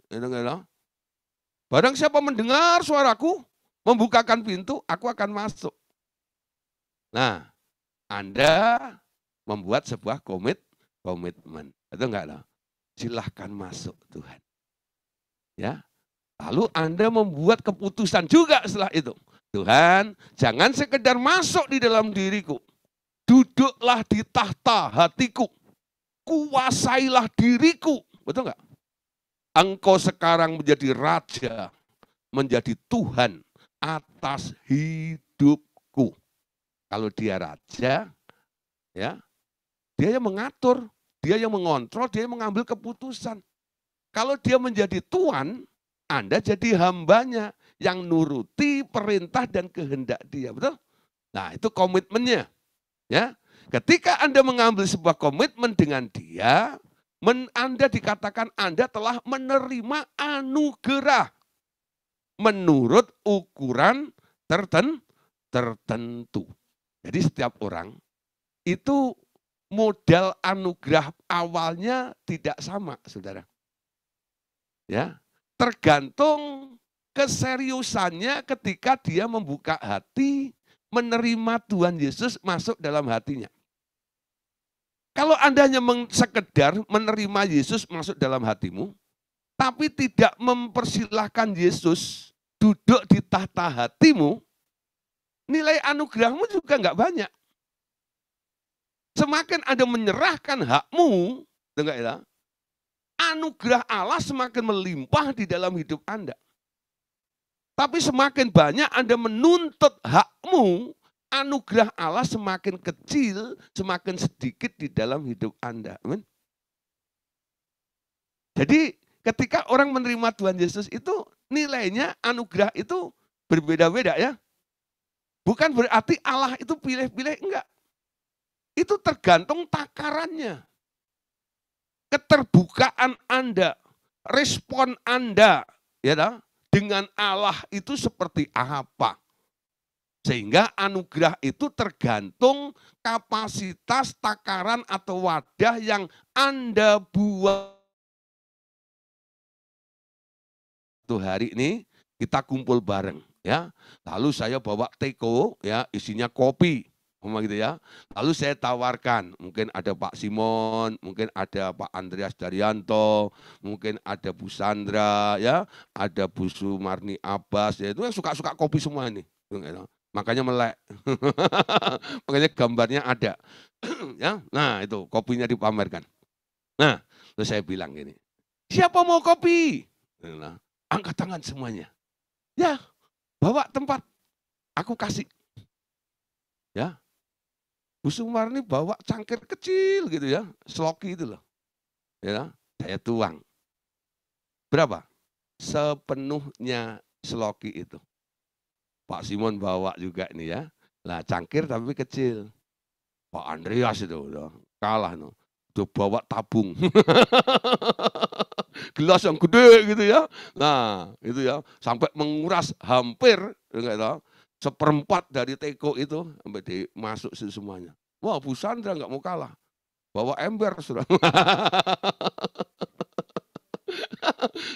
gitu, gitu. Barang siapa mendengar suaraku, membukakan pintu, aku akan masuk. Nah, Anda membuat sebuah komit komitmen. Itu enggak lah. Silahkan masuk Tuhan. Ya. Lalu Anda membuat keputusan juga setelah itu. Tuhan, jangan sekedar masuk di dalam diriku, duduklah di tahta hatiku, kuasailah diriku. Betul enggak? Engkau sekarang menjadi raja, menjadi Tuhan atas hidupku. Kalau dia raja, ya, dia yang mengatur, dia yang mengontrol, dia yang mengambil keputusan. Kalau dia menjadi tuan, Anda jadi hambanya yang nuruti perintah dan kehendak dia, betul? Nah, itu komitmennya. Ya, ketika Anda mengambil sebuah komitmen dengan dia, men, Anda dikatakan Anda telah menerima anugerah menurut ukuran terten, tertentu. Jadi setiap orang itu modal anugerah awalnya tidak sama, saudara. Ya, tergantung keseriusannya ketika dia membuka hati menerima Tuhan Yesus masuk dalam hatinya. Kalau Anda hanya sekedar menerima Yesus masuk dalam hatimu, tapi tidak mempersilahkan Yesus duduk di tahta hatimu, nilai anugerahmu juga nggak banyak. Semakin Anda menyerahkan hakmu, enggak ya, anugerah Allah semakin melimpah di dalam hidup Anda. Tapi semakin banyak Anda menuntut hakmu, anugerah Allah semakin kecil, semakin sedikit di dalam hidup Anda. Amen. Jadi ketika orang menerima Tuhan Yesus itu nilainya anugerah itu berbeda-beda ya. Bukan berarti Allah itu pilih-pilih, enggak. Itu tergantung takarannya. Keterbukaan Anda, respon Anda, ya dengan Allah itu seperti apa. Sehingga anugerah itu tergantung kapasitas takaran atau wadah yang Anda buat. Tuh hari ini kita kumpul bareng ya. Lalu saya bawa teko ya isinya kopi. Memang gitu ya. Lalu saya tawarkan, mungkin ada Pak Simon, mungkin ada Pak Andreas Daryanto, mungkin ada Bu Sandra, ya, ada Bu Sumarni Abbas, ya itu yang suka-suka kopi semua ini. Gitu, gitu. Makanya melek. Makanya gambarnya ada. ya, nah itu kopinya dipamerkan. Nah, terus saya bilang gini, siapa mau kopi? Nah, angkat tangan semuanya. Ya, bawa tempat, aku kasih. Ya, Bu ini bawa cangkir kecil gitu ya, sloki itu loh. Ya, saya tuang. Berapa? Sepenuhnya sloki itu. Pak Simon bawa juga ini ya. Lah cangkir tapi kecil. Pak Andreas itu loh kalah no. Tuh bawa tabung. Gelas yang gede gitu ya. Nah, itu ya. Sampai menguras hampir enggak tahu seperempat dari teko itu sampai dimasuk semuanya. Wah, Bu Sandra nggak mau kalah. Bawa ember sudah.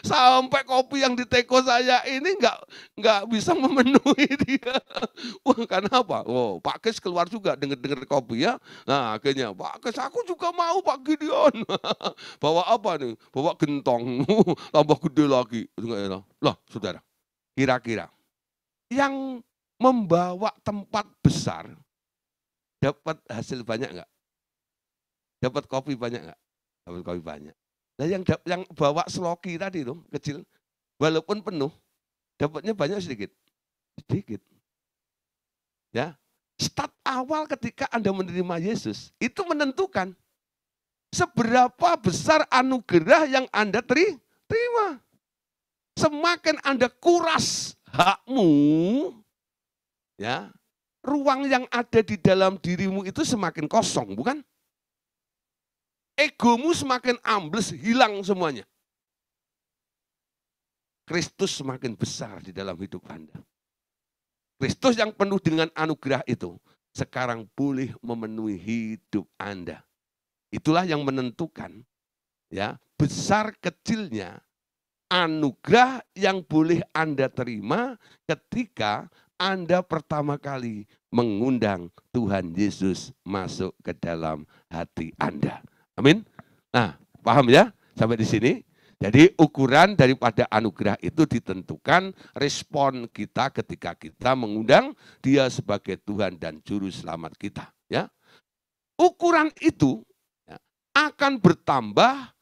sampai kopi yang di teko saya ini nggak nggak bisa memenuhi dia. Wah karena apa? Oh Pak Kes keluar juga dengar-dengar kopi ya. Nah akhirnya Pak Kes aku juga mau Pak Gideon. Bawa apa nih? Bawa gentong. Tambah gede lagi. Lah saudara. Kira-kira yang membawa tempat besar, dapat hasil banyak enggak? Dapat kopi banyak enggak? Dapat kopi banyak. Nah yang yang bawa seloki tadi tuh kecil, walaupun penuh, dapatnya banyak sedikit, sedikit. Ya, start awal ketika Anda menerima Yesus itu menentukan seberapa besar anugerah yang Anda terima. Semakin Anda kuras hakmu, ya ruang yang ada di dalam dirimu itu semakin kosong, bukan? Egomu semakin ambles, hilang semuanya. Kristus semakin besar di dalam hidup Anda. Kristus yang penuh dengan anugerah itu sekarang boleh memenuhi hidup Anda. Itulah yang menentukan ya besar kecilnya anugerah yang boleh Anda terima ketika anda pertama kali mengundang Tuhan Yesus masuk ke dalam hati Anda. Amin. Nah, paham ya? Sampai di sini. Jadi ukuran daripada anugerah itu ditentukan respon kita ketika kita mengundang Dia sebagai Tuhan dan juru selamat kita, ya. Ukuran itu ya, akan bertambah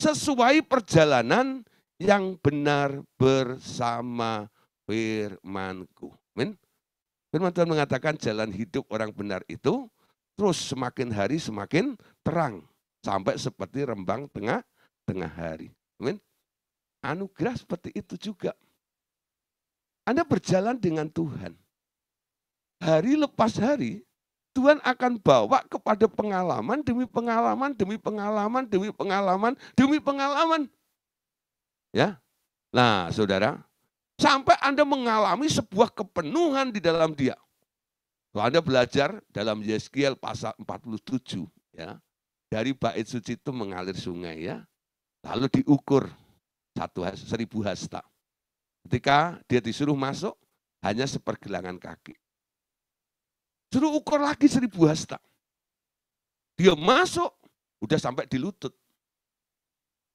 sesuai perjalanan yang benar bersama firmanku. Amin. Firman Tuhan mengatakan jalan hidup orang benar itu terus semakin hari semakin terang sampai seperti rembang tengah tengah hari. Amin. Anugerah seperti itu juga. Anda berjalan dengan Tuhan. Hari lepas hari, Tuhan akan bawa kepada pengalaman demi pengalaman demi pengalaman demi pengalaman demi pengalaman. Ya. Nah, Saudara, Sampai Anda mengalami sebuah kepenuhan di dalam dia. Kalau Anda belajar dalam Yeskiel pasal 47, ya dari bait suci itu mengalir sungai ya, lalu diukur satu seribu hasta. Ketika dia disuruh masuk, hanya sepergelangan kaki. Suruh ukur lagi seribu hasta. Dia masuk, udah sampai di lutut.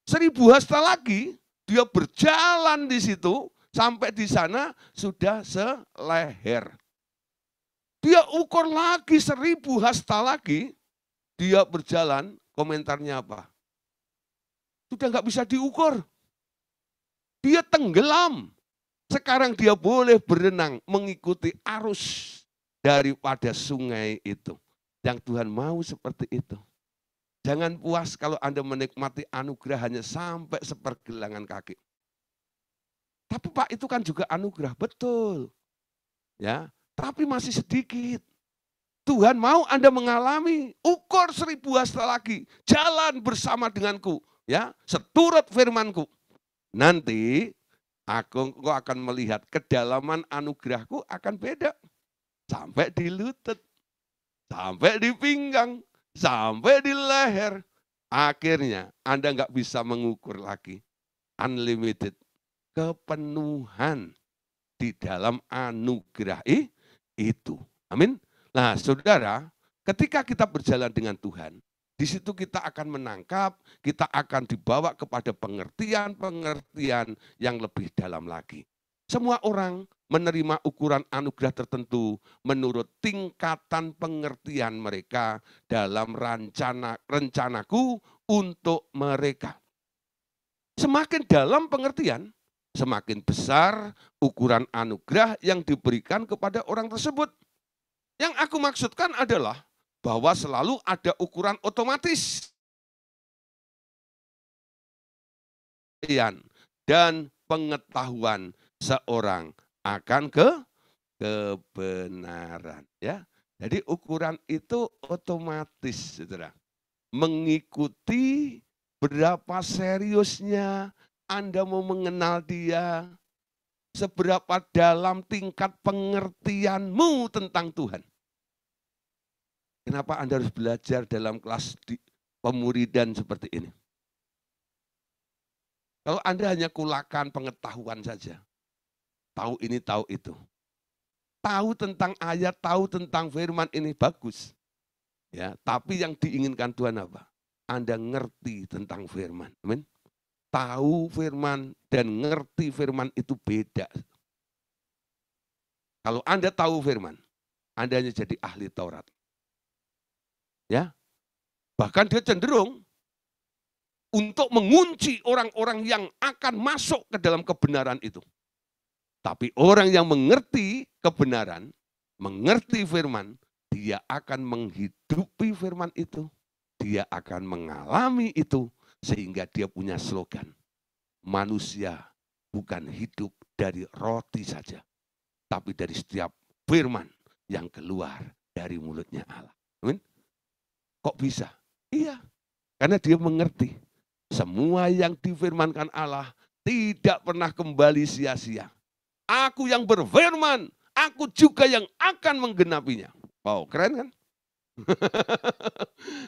Seribu hasta lagi, dia berjalan di situ, Sampai di sana sudah seleher. Dia ukur lagi seribu hasta lagi, dia berjalan, komentarnya apa? Sudah nggak bisa diukur. Dia tenggelam. Sekarang dia boleh berenang mengikuti arus daripada sungai itu. Yang Tuhan mau seperti itu. Jangan puas kalau Anda menikmati anugerah hanya sampai sepergelangan kaki. Tapi Pak itu kan juga anugerah, betul. Ya, tapi masih sedikit. Tuhan mau Anda mengalami ukur seribu hasta lagi, jalan bersama denganku, ya, seturut firmanku. Nanti aku engkau akan melihat kedalaman anugerahku akan beda. Sampai di lutut, sampai di pinggang, sampai di leher. Akhirnya Anda nggak bisa mengukur lagi. Unlimited kepenuhan di dalam anugerah itu. Amin. Nah, saudara, ketika kita berjalan dengan Tuhan, di situ kita akan menangkap, kita akan dibawa kepada pengertian-pengertian yang lebih dalam lagi. Semua orang menerima ukuran anugerah tertentu menurut tingkatan pengertian mereka dalam rencana rencanaku untuk mereka. Semakin dalam pengertian, semakin besar ukuran anugerah yang diberikan kepada orang tersebut. Yang aku maksudkan adalah bahwa selalu ada ukuran otomatis dan pengetahuan seorang akan ke kebenaran ya. Jadi ukuran itu otomatis Saudara. Mengikuti berapa seriusnya anda mau mengenal dia, seberapa dalam tingkat pengertianmu tentang Tuhan. Kenapa Anda harus belajar dalam kelas di pemuridan seperti ini? Kalau Anda hanya kulakan pengetahuan saja, tahu ini, tahu itu. Tahu tentang ayat, tahu tentang firman ini bagus. Ya, tapi yang diinginkan Tuhan apa? Anda ngerti tentang firman. Amin tahu firman dan ngerti firman itu beda. Kalau Anda tahu firman, Anda hanya jadi ahli Taurat. Ya. Bahkan dia cenderung untuk mengunci orang-orang yang akan masuk ke dalam kebenaran itu. Tapi orang yang mengerti kebenaran, mengerti firman, dia akan menghidupi firman itu. Dia akan mengalami itu sehingga dia punya slogan, manusia bukan hidup dari roti saja, tapi dari setiap firman yang keluar dari mulutnya Allah. Amin. Kok bisa? Iya, karena dia mengerti semua yang difirmankan Allah tidak pernah kembali sia-sia. Aku yang berfirman, aku juga yang akan menggenapinya. Wow, keren kan?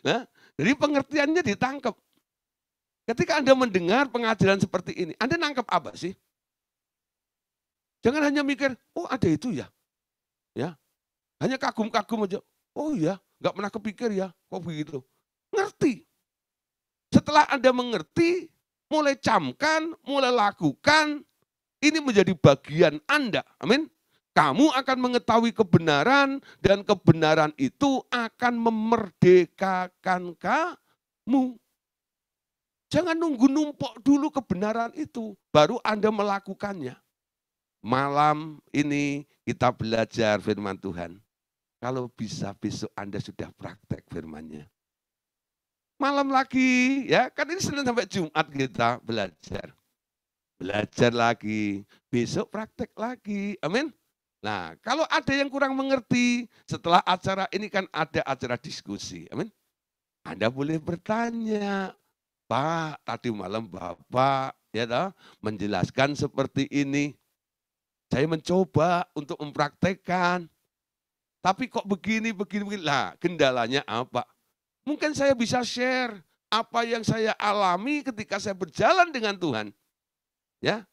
nah, jadi pengertiannya ditangkap. Ketika Anda mendengar pengajaran seperti ini, Anda nangkep apa sih? Jangan hanya mikir, oh ada itu ya. Ya. Hanya kagum-kagum aja. Oh ya, nggak pernah kepikir ya, kok begitu. Ngerti. Setelah Anda mengerti, mulai camkan, mulai lakukan, ini menjadi bagian Anda. Amin. Kamu akan mengetahui kebenaran dan kebenaran itu akan memerdekakan kamu. Jangan nunggu numpuk dulu kebenaran itu, baru Anda melakukannya. Malam ini kita belajar firman Tuhan. Kalau bisa besok Anda sudah praktek firmannya. Malam lagi, ya kan ini Senin sampai Jumat kita belajar. Belajar lagi, besok praktek lagi. Amin. Nah, kalau ada yang kurang mengerti, setelah acara ini kan ada acara diskusi. Amin. Anda boleh bertanya, Pak, tadi malam Bapak ya toh, menjelaskan seperti ini. Saya mencoba untuk mempraktekkan. Tapi kok begini, begini, begini. Lah, kendalanya apa? Mungkin saya bisa share apa yang saya alami ketika saya berjalan dengan Tuhan. Ya.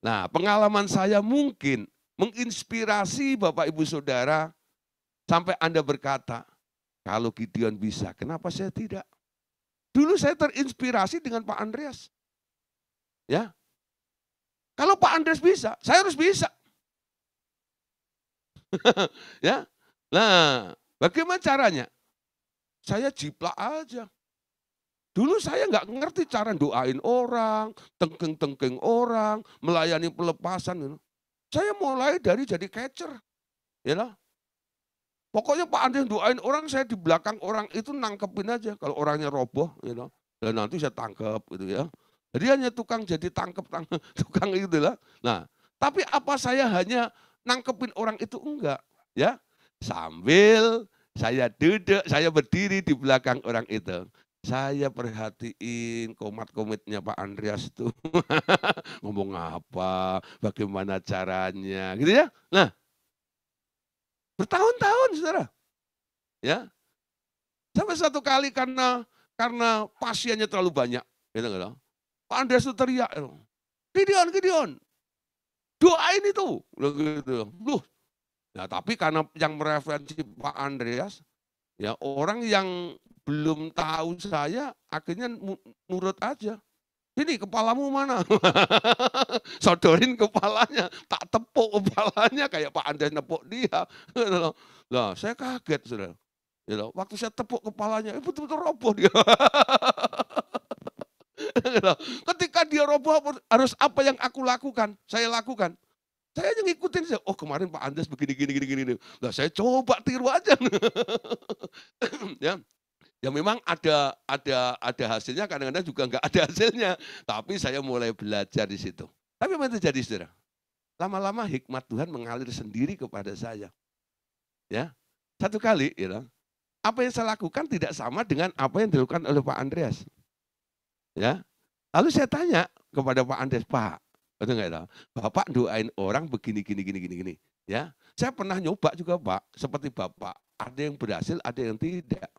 Nah, pengalaman saya mungkin menginspirasi Bapak Ibu Saudara sampai Anda berkata, kalau Gideon bisa, kenapa saya tidak? Dulu saya terinspirasi dengan Pak Andreas. Ya. Kalau Pak Andreas bisa, saya harus bisa. ya. Nah, bagaimana caranya? Saya jiplak aja. Dulu saya nggak ngerti cara doain orang, tengking-tengking orang, melayani pelepasan. Gitu. Saya mulai dari jadi catcher. Ya know? Pokoknya Pak Andi doain orang, saya di belakang orang itu nangkepin aja. Kalau orangnya roboh, you know. Dan nanti saya tangkep gitu ya. Jadi hanya tukang jadi tangkep, tangkep tukang itu lah. Nah, tapi apa saya hanya nangkepin orang itu enggak, ya? Sambil saya duduk, saya berdiri di belakang orang itu. Saya perhatiin komat-komitnya Pak Andreas itu. Ngomong apa, bagaimana caranya, gitu ya. Nah, Bertahun-tahun, saudara. Ya, sampai satu kali karena karena pasiennya terlalu banyak, gitu kan? Pak Andreas itu teriak, gitu. Gideon, Gideon, doain itu, gitu. Loh, Nah, tapi karena yang mereferensi Pak Andreas, ya orang yang belum tahu saya akhirnya nurut aja ini kepalamu mana? Sodorin kepalanya, tak tepuk kepalanya kayak Pak Andes nepuk dia. Nah, saya kaget sudah. Ya you know, waktu saya tepuk kepalanya, eh, betul-betul roboh dia. you ya ketika dia roboh, harus apa yang aku lakukan? Saya lakukan. Saya hanya ngikutin saya. Oh kemarin Pak Andes begini gini gini gini. Nah saya coba tiru aja. ya. Ya memang ada ada ada hasilnya, kadang-kadang juga nggak ada hasilnya. Tapi saya mulai belajar di situ. Tapi apa yang terjadi, saudara? Lama-lama hikmat Tuhan mengalir sendiri kepada saya. Ya, satu kali, ya, kan? apa yang saya lakukan tidak sama dengan apa yang dilakukan oleh Pak Andreas. Ya, lalu saya tanya kepada Pak Andreas, Pak, itu enggak tahu. Ya? Bapak doain orang begini, gini, gini, gini, gini. Ya, saya pernah nyoba juga Pak, seperti Bapak. Ada yang berhasil, ada yang tidak.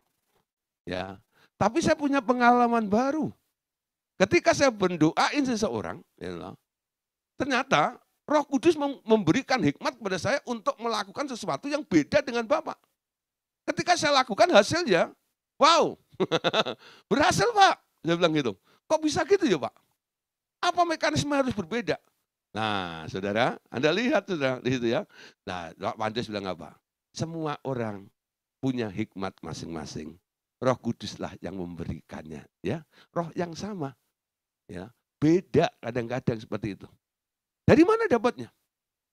Ya. Tapi saya punya pengalaman baru. Ketika saya berdoain seseorang, ya, ternyata Roh Kudus memberikan hikmat kepada saya untuk melakukan sesuatu yang beda dengan Bapak. Ketika saya lakukan hasilnya, wow, berhasil Pak. Saya bilang gitu. Kok bisa gitu ya Pak? Apa mekanisme harus berbeda? Nah, saudara, Anda lihat saudara di situ ya. Nah, Pak Pandes bilang apa? Semua orang punya hikmat masing-masing. Roh Kuduslah yang memberikannya, ya. Roh yang sama. Ya, beda kadang-kadang seperti itu. Dari mana dapatnya?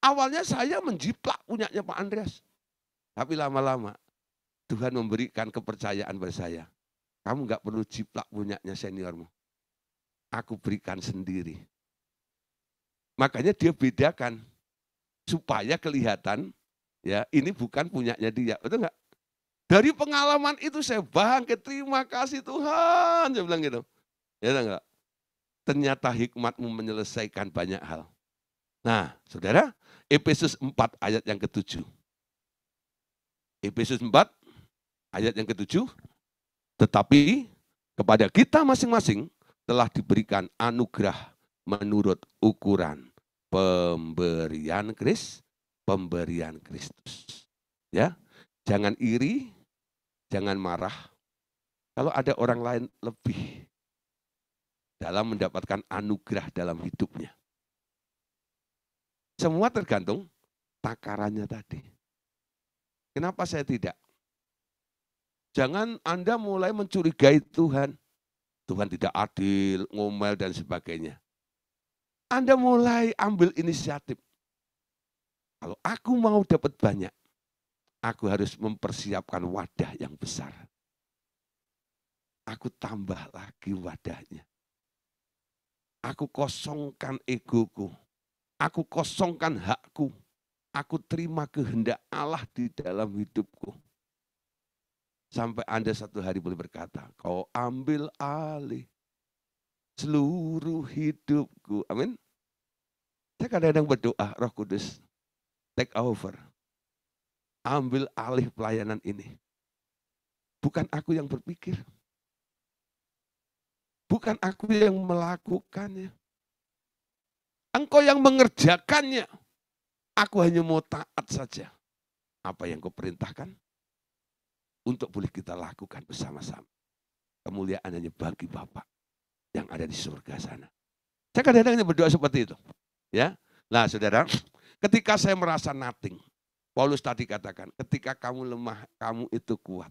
Awalnya saya menjiplak punyanya Pak Andreas. Tapi lama-lama Tuhan memberikan kepercayaan pada saya. Kamu nggak perlu jiplak punyanya seniormu. Aku berikan sendiri. Makanya dia bedakan supaya kelihatan ya ini bukan punyanya dia. Betul nggak? Dari pengalaman itu saya bangkit, terima kasih Tuhan. Saya bilang gitu. Ya enggak? Ternyata hikmatmu menyelesaikan banyak hal. Nah, saudara, Efesus 4 ayat yang ke-7. Efesus 4 ayat yang ke-7. Tetapi kepada kita masing-masing telah diberikan anugerah menurut ukuran pemberian Kristus, pemberian Kristus. Ya, jangan iri, jangan marah. Kalau ada orang lain lebih dalam mendapatkan anugerah dalam hidupnya. Semua tergantung takarannya tadi. Kenapa saya tidak? Jangan Anda mulai mencurigai Tuhan. Tuhan tidak adil, ngomel, dan sebagainya. Anda mulai ambil inisiatif. Kalau aku mau dapat banyak, Aku harus mempersiapkan wadah yang besar. Aku tambah lagi wadahnya. Aku kosongkan egoku. Aku kosongkan hakku. Aku terima kehendak Allah di dalam hidupku. Sampai Anda satu hari boleh berkata, kau ambil alih seluruh hidupku. Amin. Saya kadang-kadang berdoa, roh kudus, take over ambil alih pelayanan ini. Bukan aku yang berpikir. Bukan aku yang melakukannya. Engkau yang mengerjakannya. Aku hanya mau taat saja. Apa yang kau perintahkan untuk boleh kita lakukan bersama-sama. Kemuliaan hanya bagi Bapak yang ada di surga sana. Saya kadang-kadang berdoa seperti itu. Ya, Nah saudara, ketika saya merasa nothing, Paulus tadi katakan, ketika kamu lemah, kamu itu kuat.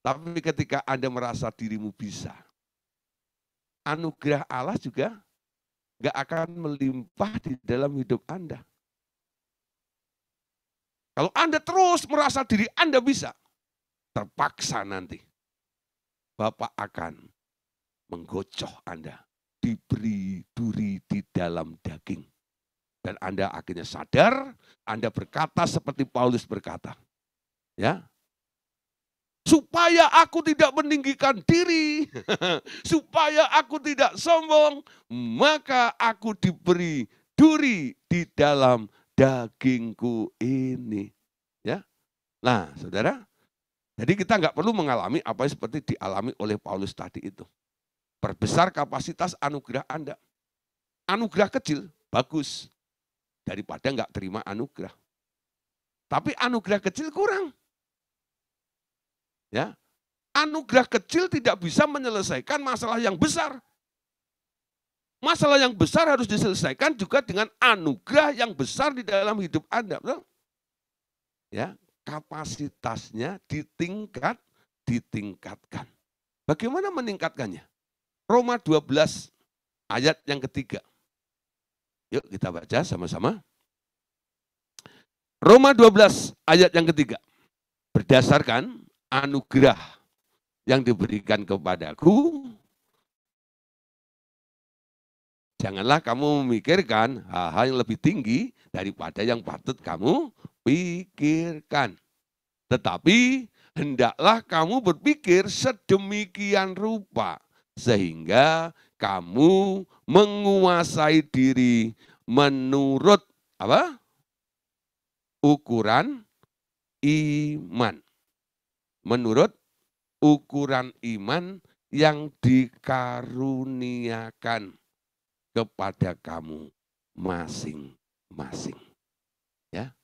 Tapi ketika Anda merasa dirimu bisa, anugerah Allah juga nggak akan melimpah di dalam hidup Anda. Kalau Anda terus merasa diri Anda bisa, terpaksa nanti Bapak akan menggocoh Anda, diberi duri di dalam daging. Dan Anda akhirnya sadar, Anda berkata seperti Paulus berkata. Ya. Supaya aku tidak meninggikan diri, supaya aku tidak sombong, maka aku diberi duri di dalam dagingku ini. Ya. Nah, Saudara, jadi kita nggak perlu mengalami apa yang seperti dialami oleh Paulus tadi itu. Perbesar kapasitas anugerah Anda. Anugerah kecil, bagus daripada nggak terima anugerah. Tapi anugerah kecil kurang. Ya, anugerah kecil tidak bisa menyelesaikan masalah yang besar. Masalah yang besar harus diselesaikan juga dengan anugerah yang besar di dalam hidup Anda. Betul? Ya, kapasitasnya ditingkat ditingkatkan. Bagaimana meningkatkannya? Roma 12 ayat yang ketiga. Yuk kita baca sama-sama. Roma 12 ayat yang ketiga. Berdasarkan anugerah yang diberikan kepadaku, janganlah kamu memikirkan hal-hal yang lebih tinggi daripada yang patut kamu pikirkan. Tetapi hendaklah kamu berpikir sedemikian rupa sehingga kamu menguasai diri menurut apa? ukuran iman. Menurut ukuran iman yang dikaruniakan kepada kamu masing-masing. Ya.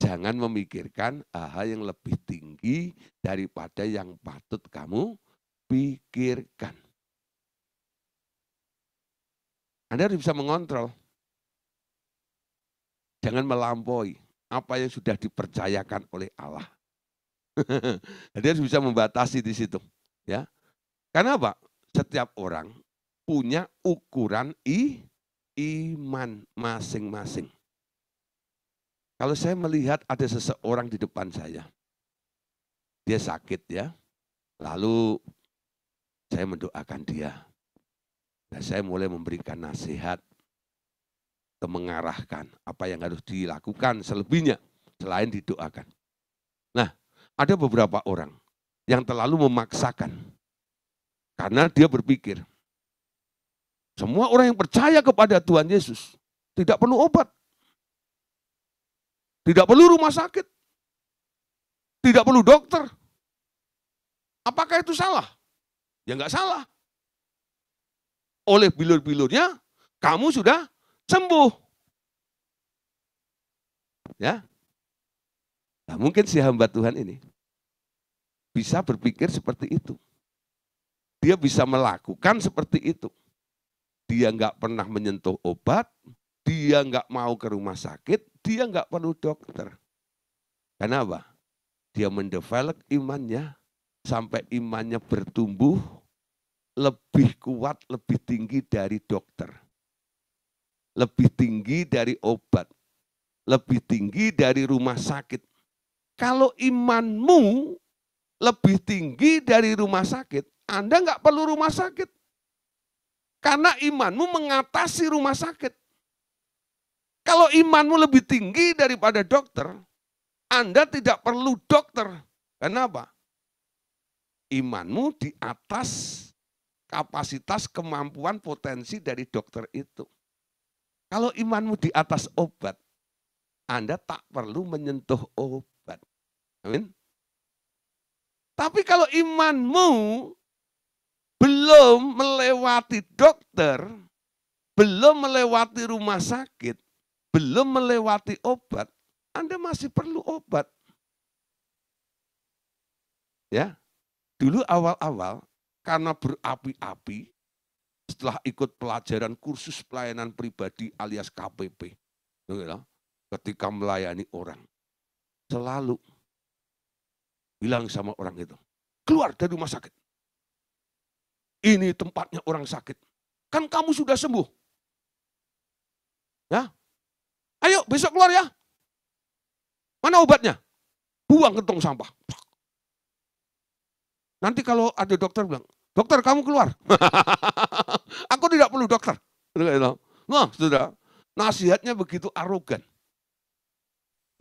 Jangan memikirkan hal yang lebih tinggi daripada yang patut kamu pikirkan. Anda harus bisa mengontrol. Jangan melampaui apa yang sudah dipercayakan oleh Allah. Anda harus bisa membatasi di situ, ya. Karena apa? Setiap orang punya ukuran i iman masing-masing. Kalau saya melihat ada seseorang di depan saya, dia sakit ya, lalu saya mendoakan dia dan saya mulai memberikan nasihat, ke mengarahkan apa yang harus dilakukan selebihnya selain didoakan. Nah, ada beberapa orang yang terlalu memaksakan karena dia berpikir semua orang yang percaya kepada Tuhan Yesus tidak perlu obat, tidak perlu rumah sakit, tidak perlu dokter. Apakah itu salah? Ya enggak salah oleh bilur-bilurnya, kamu sudah sembuh. Ya, nah, mungkin si hamba Tuhan ini bisa berpikir seperti itu. Dia bisa melakukan seperti itu. Dia nggak pernah menyentuh obat, dia nggak mau ke rumah sakit, dia nggak perlu dokter. Karena apa? Dia mendevelop imannya sampai imannya bertumbuh lebih kuat, lebih tinggi dari dokter. Lebih tinggi dari obat. Lebih tinggi dari rumah sakit. Kalau imanmu lebih tinggi dari rumah sakit, Anda nggak perlu rumah sakit. Karena imanmu mengatasi rumah sakit. Kalau imanmu lebih tinggi daripada dokter, Anda tidak perlu dokter. Kenapa? Imanmu di atas kapasitas, kemampuan, potensi dari dokter itu. Kalau imanmu di atas obat, Anda tak perlu menyentuh obat. Amin. Tapi kalau imanmu belum melewati dokter, belum melewati rumah sakit, belum melewati obat, Anda masih perlu obat. Ya. Dulu awal-awal karena berapi-api setelah ikut pelajaran kursus pelayanan pribadi alias KPP. Ketika melayani orang. Selalu bilang sama orang itu, keluar dari rumah sakit. Ini tempatnya orang sakit. Kan kamu sudah sembuh. Ya, Ayo besok keluar ya. Mana obatnya? Buang kentong sampah. Nanti kalau ada dokter bilang, dokter kamu keluar. Aku tidak perlu dokter. Nah, sudah. Nasihatnya begitu arogan.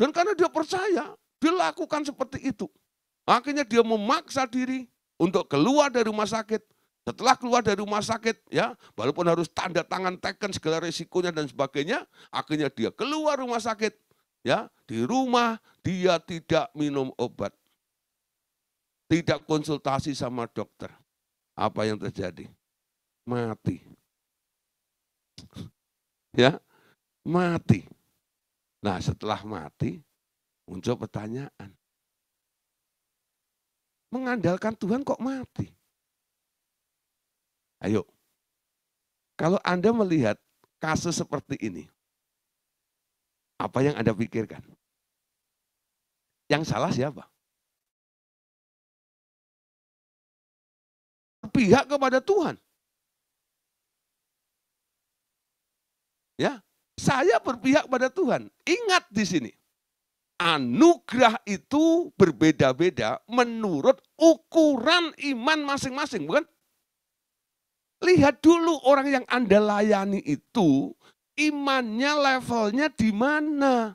Dan karena dia percaya, dia lakukan seperti itu. Akhirnya dia memaksa diri untuk keluar dari rumah sakit. Setelah keluar dari rumah sakit, ya, walaupun harus tanda tangan teken segala resikonya dan sebagainya, akhirnya dia keluar rumah sakit, ya, di rumah dia tidak minum obat tidak konsultasi sama dokter. Apa yang terjadi? Mati. Ya, mati. Nah, setelah mati, muncul pertanyaan. Mengandalkan Tuhan kok mati? Ayo, kalau Anda melihat kasus seperti ini, apa yang Anda pikirkan? Yang salah siapa? pihak kepada Tuhan. Ya, saya berpihak pada Tuhan. Ingat di sini. Anugerah itu berbeda-beda menurut ukuran iman masing-masing, bukan? Lihat dulu orang yang Anda layani itu imannya levelnya di mana.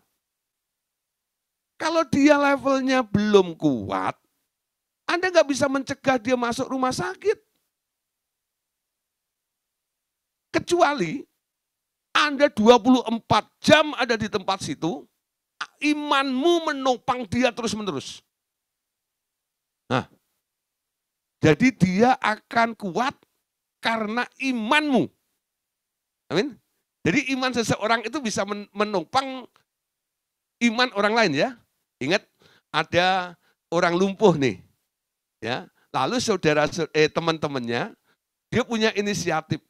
Kalau dia levelnya belum kuat, Anda nggak bisa mencegah dia masuk rumah sakit. Kecuali Anda 24 jam ada di tempat situ, imanmu menopang dia terus-menerus. Nah, jadi dia akan kuat karena imanmu. Amin. Jadi iman seseorang itu bisa menopang iman orang lain ya. Ingat ada orang lumpuh nih. Ya. Lalu saudara eh teman-temannya dia punya inisiatif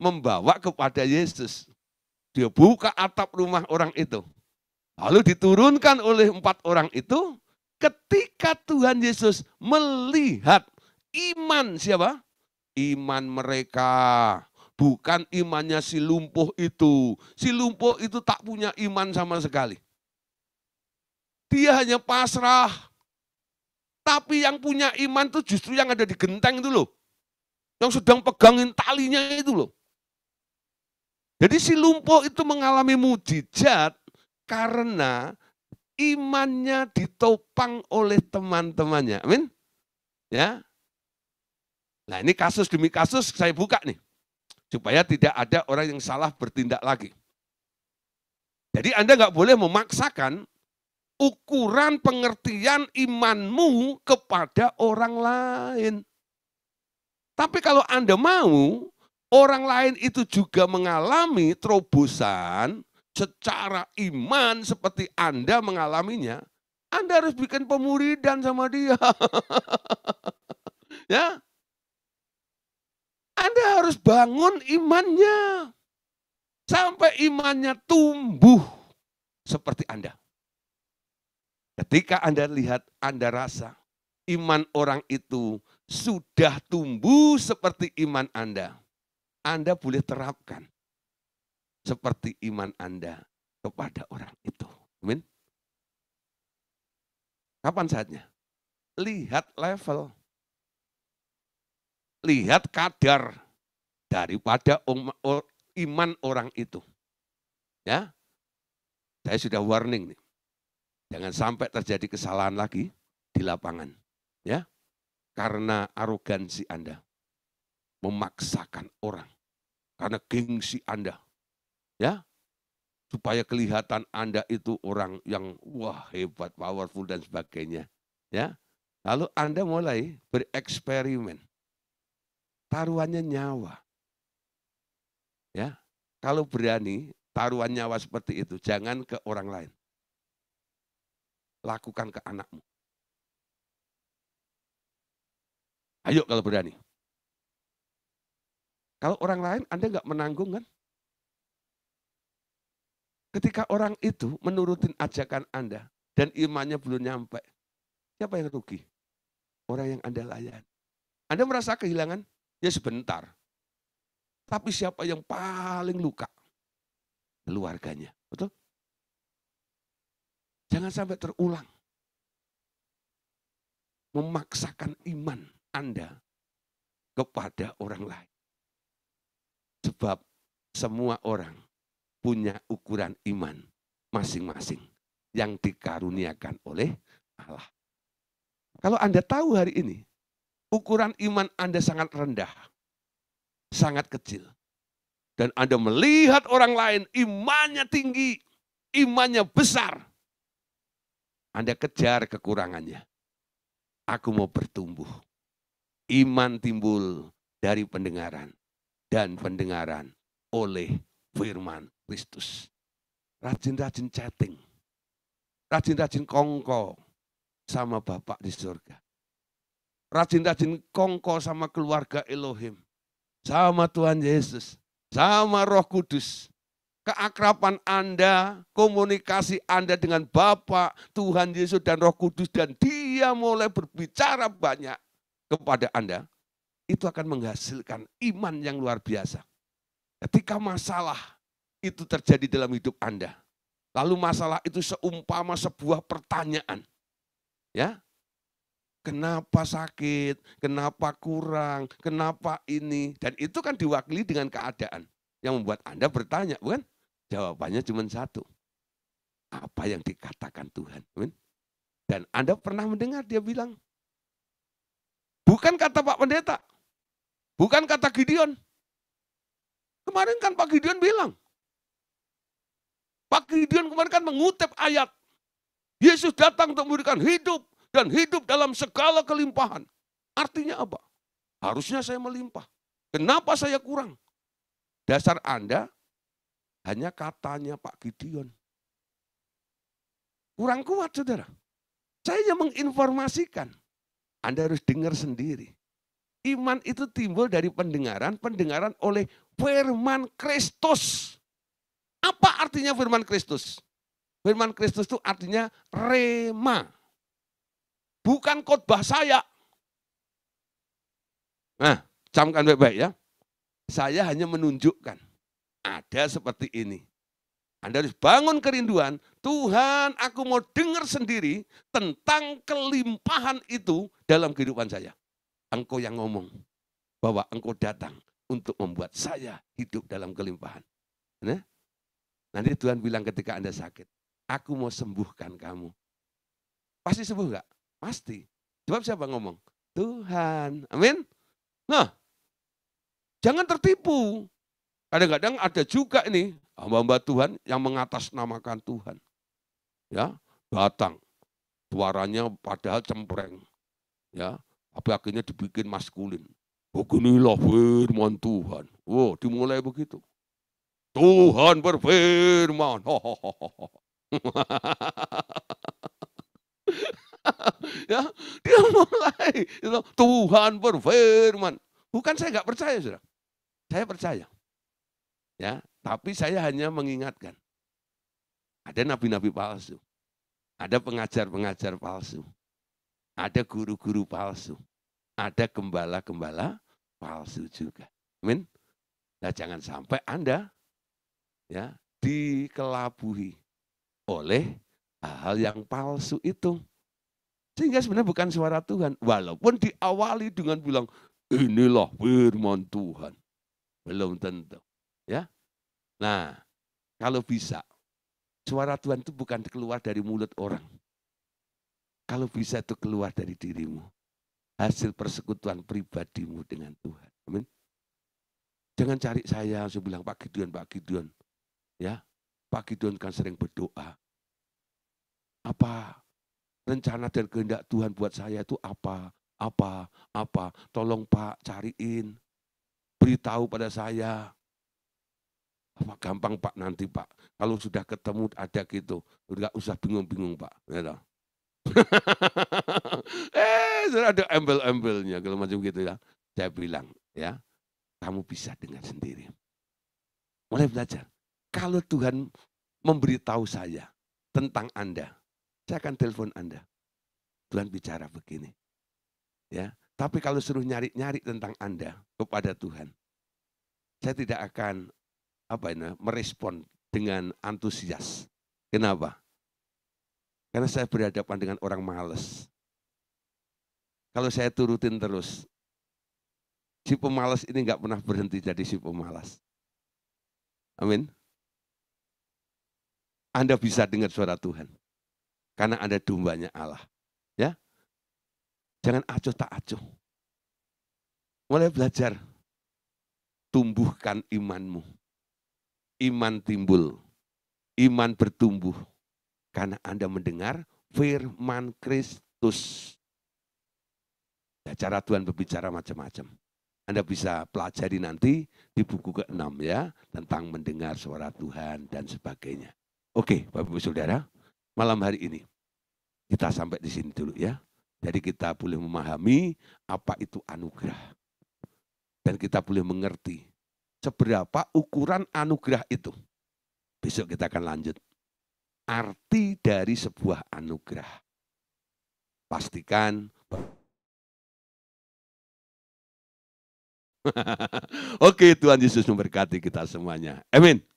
membawa kepada Yesus. Dia buka atap rumah orang itu. Lalu diturunkan oleh empat orang itu ketika Tuhan Yesus melihat iman siapa? Iman mereka. Bukan imannya si lumpuh itu. Si lumpuh itu tak punya iman sama sekali. Dia hanya pasrah. Tapi yang punya iman itu justru yang ada di genteng itu loh. Yang sedang pegangin talinya itu loh. Jadi si lumpuh itu mengalami mujizat karena imannya ditopang oleh teman-temannya. Amin. Ya. Nah, ini kasus demi kasus saya buka nih. Supaya tidak ada orang yang salah bertindak lagi. Jadi Anda nggak boleh memaksakan ukuran pengertian imanmu kepada orang lain. Tapi kalau Anda mau, Orang lain itu juga mengalami terobosan secara iman seperti Anda mengalaminya. Anda harus bikin pemuridan sama dia. ya. Anda harus bangun imannya. Sampai imannya tumbuh seperti Anda. Ketika Anda lihat, Anda rasa iman orang itu sudah tumbuh seperti iman Anda anda boleh terapkan seperti iman Anda kepada orang itu. Amin. Kapan saatnya? Lihat level. Lihat kadar daripada um- iman orang itu. Ya. Saya sudah warning nih. Jangan sampai terjadi kesalahan lagi di lapangan. Ya. Karena arogansi Anda memaksakan orang karena gengsi Anda. Ya. Supaya kelihatan Anda itu orang yang wah hebat, powerful dan sebagainya. Ya. Lalu Anda mulai bereksperimen. Taruhannya nyawa. Ya. Kalau berani, taruhan nyawa seperti itu. Jangan ke orang lain. Lakukan ke anakmu. Ayo kalau berani. Kalau orang lain Anda nggak menanggung kan? Ketika orang itu menurutin ajakan Anda dan imannya belum nyampe, siapa yang rugi? Orang yang Anda layan. Anda merasa kehilangan? Ya sebentar. Tapi siapa yang paling luka? Keluarganya. Betul? Jangan sampai terulang. Memaksakan iman Anda kepada orang lain. Sebab semua orang punya ukuran iman masing-masing yang dikaruniakan oleh Allah. Kalau Anda tahu hari ini, ukuran iman Anda sangat rendah, sangat kecil. Dan Anda melihat orang lain imannya tinggi, imannya besar. Anda kejar kekurangannya. Aku mau bertumbuh. Iman timbul dari pendengaran dan pendengaran oleh firman Kristus. Rajin-rajin chatting. Rajin-rajin kongko sama Bapak di surga. Rajin-rajin kongko sama keluarga Elohim. Sama Tuhan Yesus. Sama roh kudus. Keakrapan Anda, komunikasi Anda dengan Bapak, Tuhan Yesus dan Roh Kudus dan Dia mulai berbicara banyak kepada Anda itu akan menghasilkan iman yang luar biasa. Ketika masalah itu terjadi dalam hidup Anda, lalu masalah itu seumpama sebuah pertanyaan. Ya. Kenapa sakit? Kenapa kurang? Kenapa ini? Dan itu kan diwakili dengan keadaan yang membuat Anda bertanya, bukan? Jawabannya cuma satu. Apa yang dikatakan Tuhan? Dan Anda pernah mendengar dia bilang, bukan kata Pak Pendeta, Bukan kata Gideon. Kemarin kan Pak Gideon bilang. Pak Gideon kemarin kan mengutip ayat. Yesus datang untuk memberikan hidup dan hidup dalam segala kelimpahan. Artinya apa? Harusnya saya melimpah. Kenapa saya kurang? Dasar Anda hanya katanya Pak Gideon. Kurang kuat saudara. Saya yang menginformasikan. Anda harus dengar sendiri. Iman itu timbul dari pendengaran, pendengaran oleh firman Kristus. Apa artinya firman Kristus? Firman Kristus itu artinya rema. Bukan khotbah saya. Nah, camkan baik-baik ya. Saya hanya menunjukkan. Ada seperti ini. Anda harus bangun kerinduan, Tuhan aku mau dengar sendiri tentang kelimpahan itu dalam kehidupan saya engkau yang ngomong bahwa engkau datang untuk membuat saya hidup dalam kelimpahan. Nah, nanti Tuhan bilang ketika Anda sakit, aku mau sembuhkan kamu. Pasti sembuh enggak? Pasti. Sebab siapa ngomong? Tuhan. Amin. Nah, jangan tertipu. Kadang-kadang ada juga ini hamba-hamba Tuhan yang mengatasnamakan Tuhan. Ya, datang. Suaranya padahal cempreng. Ya, tapi akhirnya dibikin maskulin. Beginilah oh, firman Tuhan. Wow, oh, dimulai begitu. Tuhan berfirman. ya, dia mulai. Tuhan berfirman. Bukan saya nggak percaya, sudah. Saya percaya. Ya, tapi saya hanya mengingatkan. Ada nabi-nabi palsu. Ada pengajar-pengajar palsu. Ada guru-guru palsu. Ada gembala-gembala palsu juga. Amin. Nah, jangan sampai Anda ya dikelabuhi oleh hal-hal yang palsu itu. Sehingga sebenarnya bukan suara Tuhan. Walaupun diawali dengan bilang, inilah firman Tuhan. Belum tentu. ya. Nah, kalau bisa, suara Tuhan itu bukan keluar dari mulut orang. Kalau bisa itu keluar dari dirimu. Hasil persekutuan pribadimu dengan Tuhan. Amin. Jangan cari saya langsung bilang Pak Gideon, Pak Gideon. Ya, Pak Gideon kan sering berdoa. Apa rencana dan kehendak Tuhan buat saya itu apa? Apa? Apa? Tolong Pak cariin. Beritahu pada saya. Apa gampang Pak nanti Pak. Kalau sudah ketemu ada gitu. Enggak usah bingung-bingung Pak. Ya eh, ada embel-embelnya kalau macam gitu ya. Saya bilang, ya, kamu bisa dengan sendiri. Mulai belajar. Kalau Tuhan memberitahu saya tentang Anda, saya akan telepon Anda. Tuhan bicara begini. Ya, tapi kalau suruh nyari-nyari tentang Anda kepada Tuhan, saya tidak akan apa ini merespon dengan antusias. Kenapa? Karena saya berhadapan dengan orang malas. Kalau saya turutin terus, si pemalas ini nggak pernah berhenti jadi si pemalas. Amin. Anda bisa dengar suara Tuhan. Karena ada dombanya Allah. Ya. Jangan acuh tak acuh. Mulai belajar. Tumbuhkan imanmu. Iman timbul. Iman bertumbuh karena Anda mendengar firman Kristus. Ya, cara Tuhan berbicara macam-macam. Anda bisa pelajari nanti di buku ke-6 ya, tentang mendengar suara Tuhan dan sebagainya. Oke, Bapak Ibu Saudara, malam hari ini kita sampai di sini dulu ya. Jadi kita boleh memahami apa itu anugerah. Dan kita boleh mengerti seberapa ukuran anugerah itu. Besok kita akan lanjut arti dari sebuah anugerah. Pastikan Oke, Tuhan Yesus memberkati kita semuanya. Amin.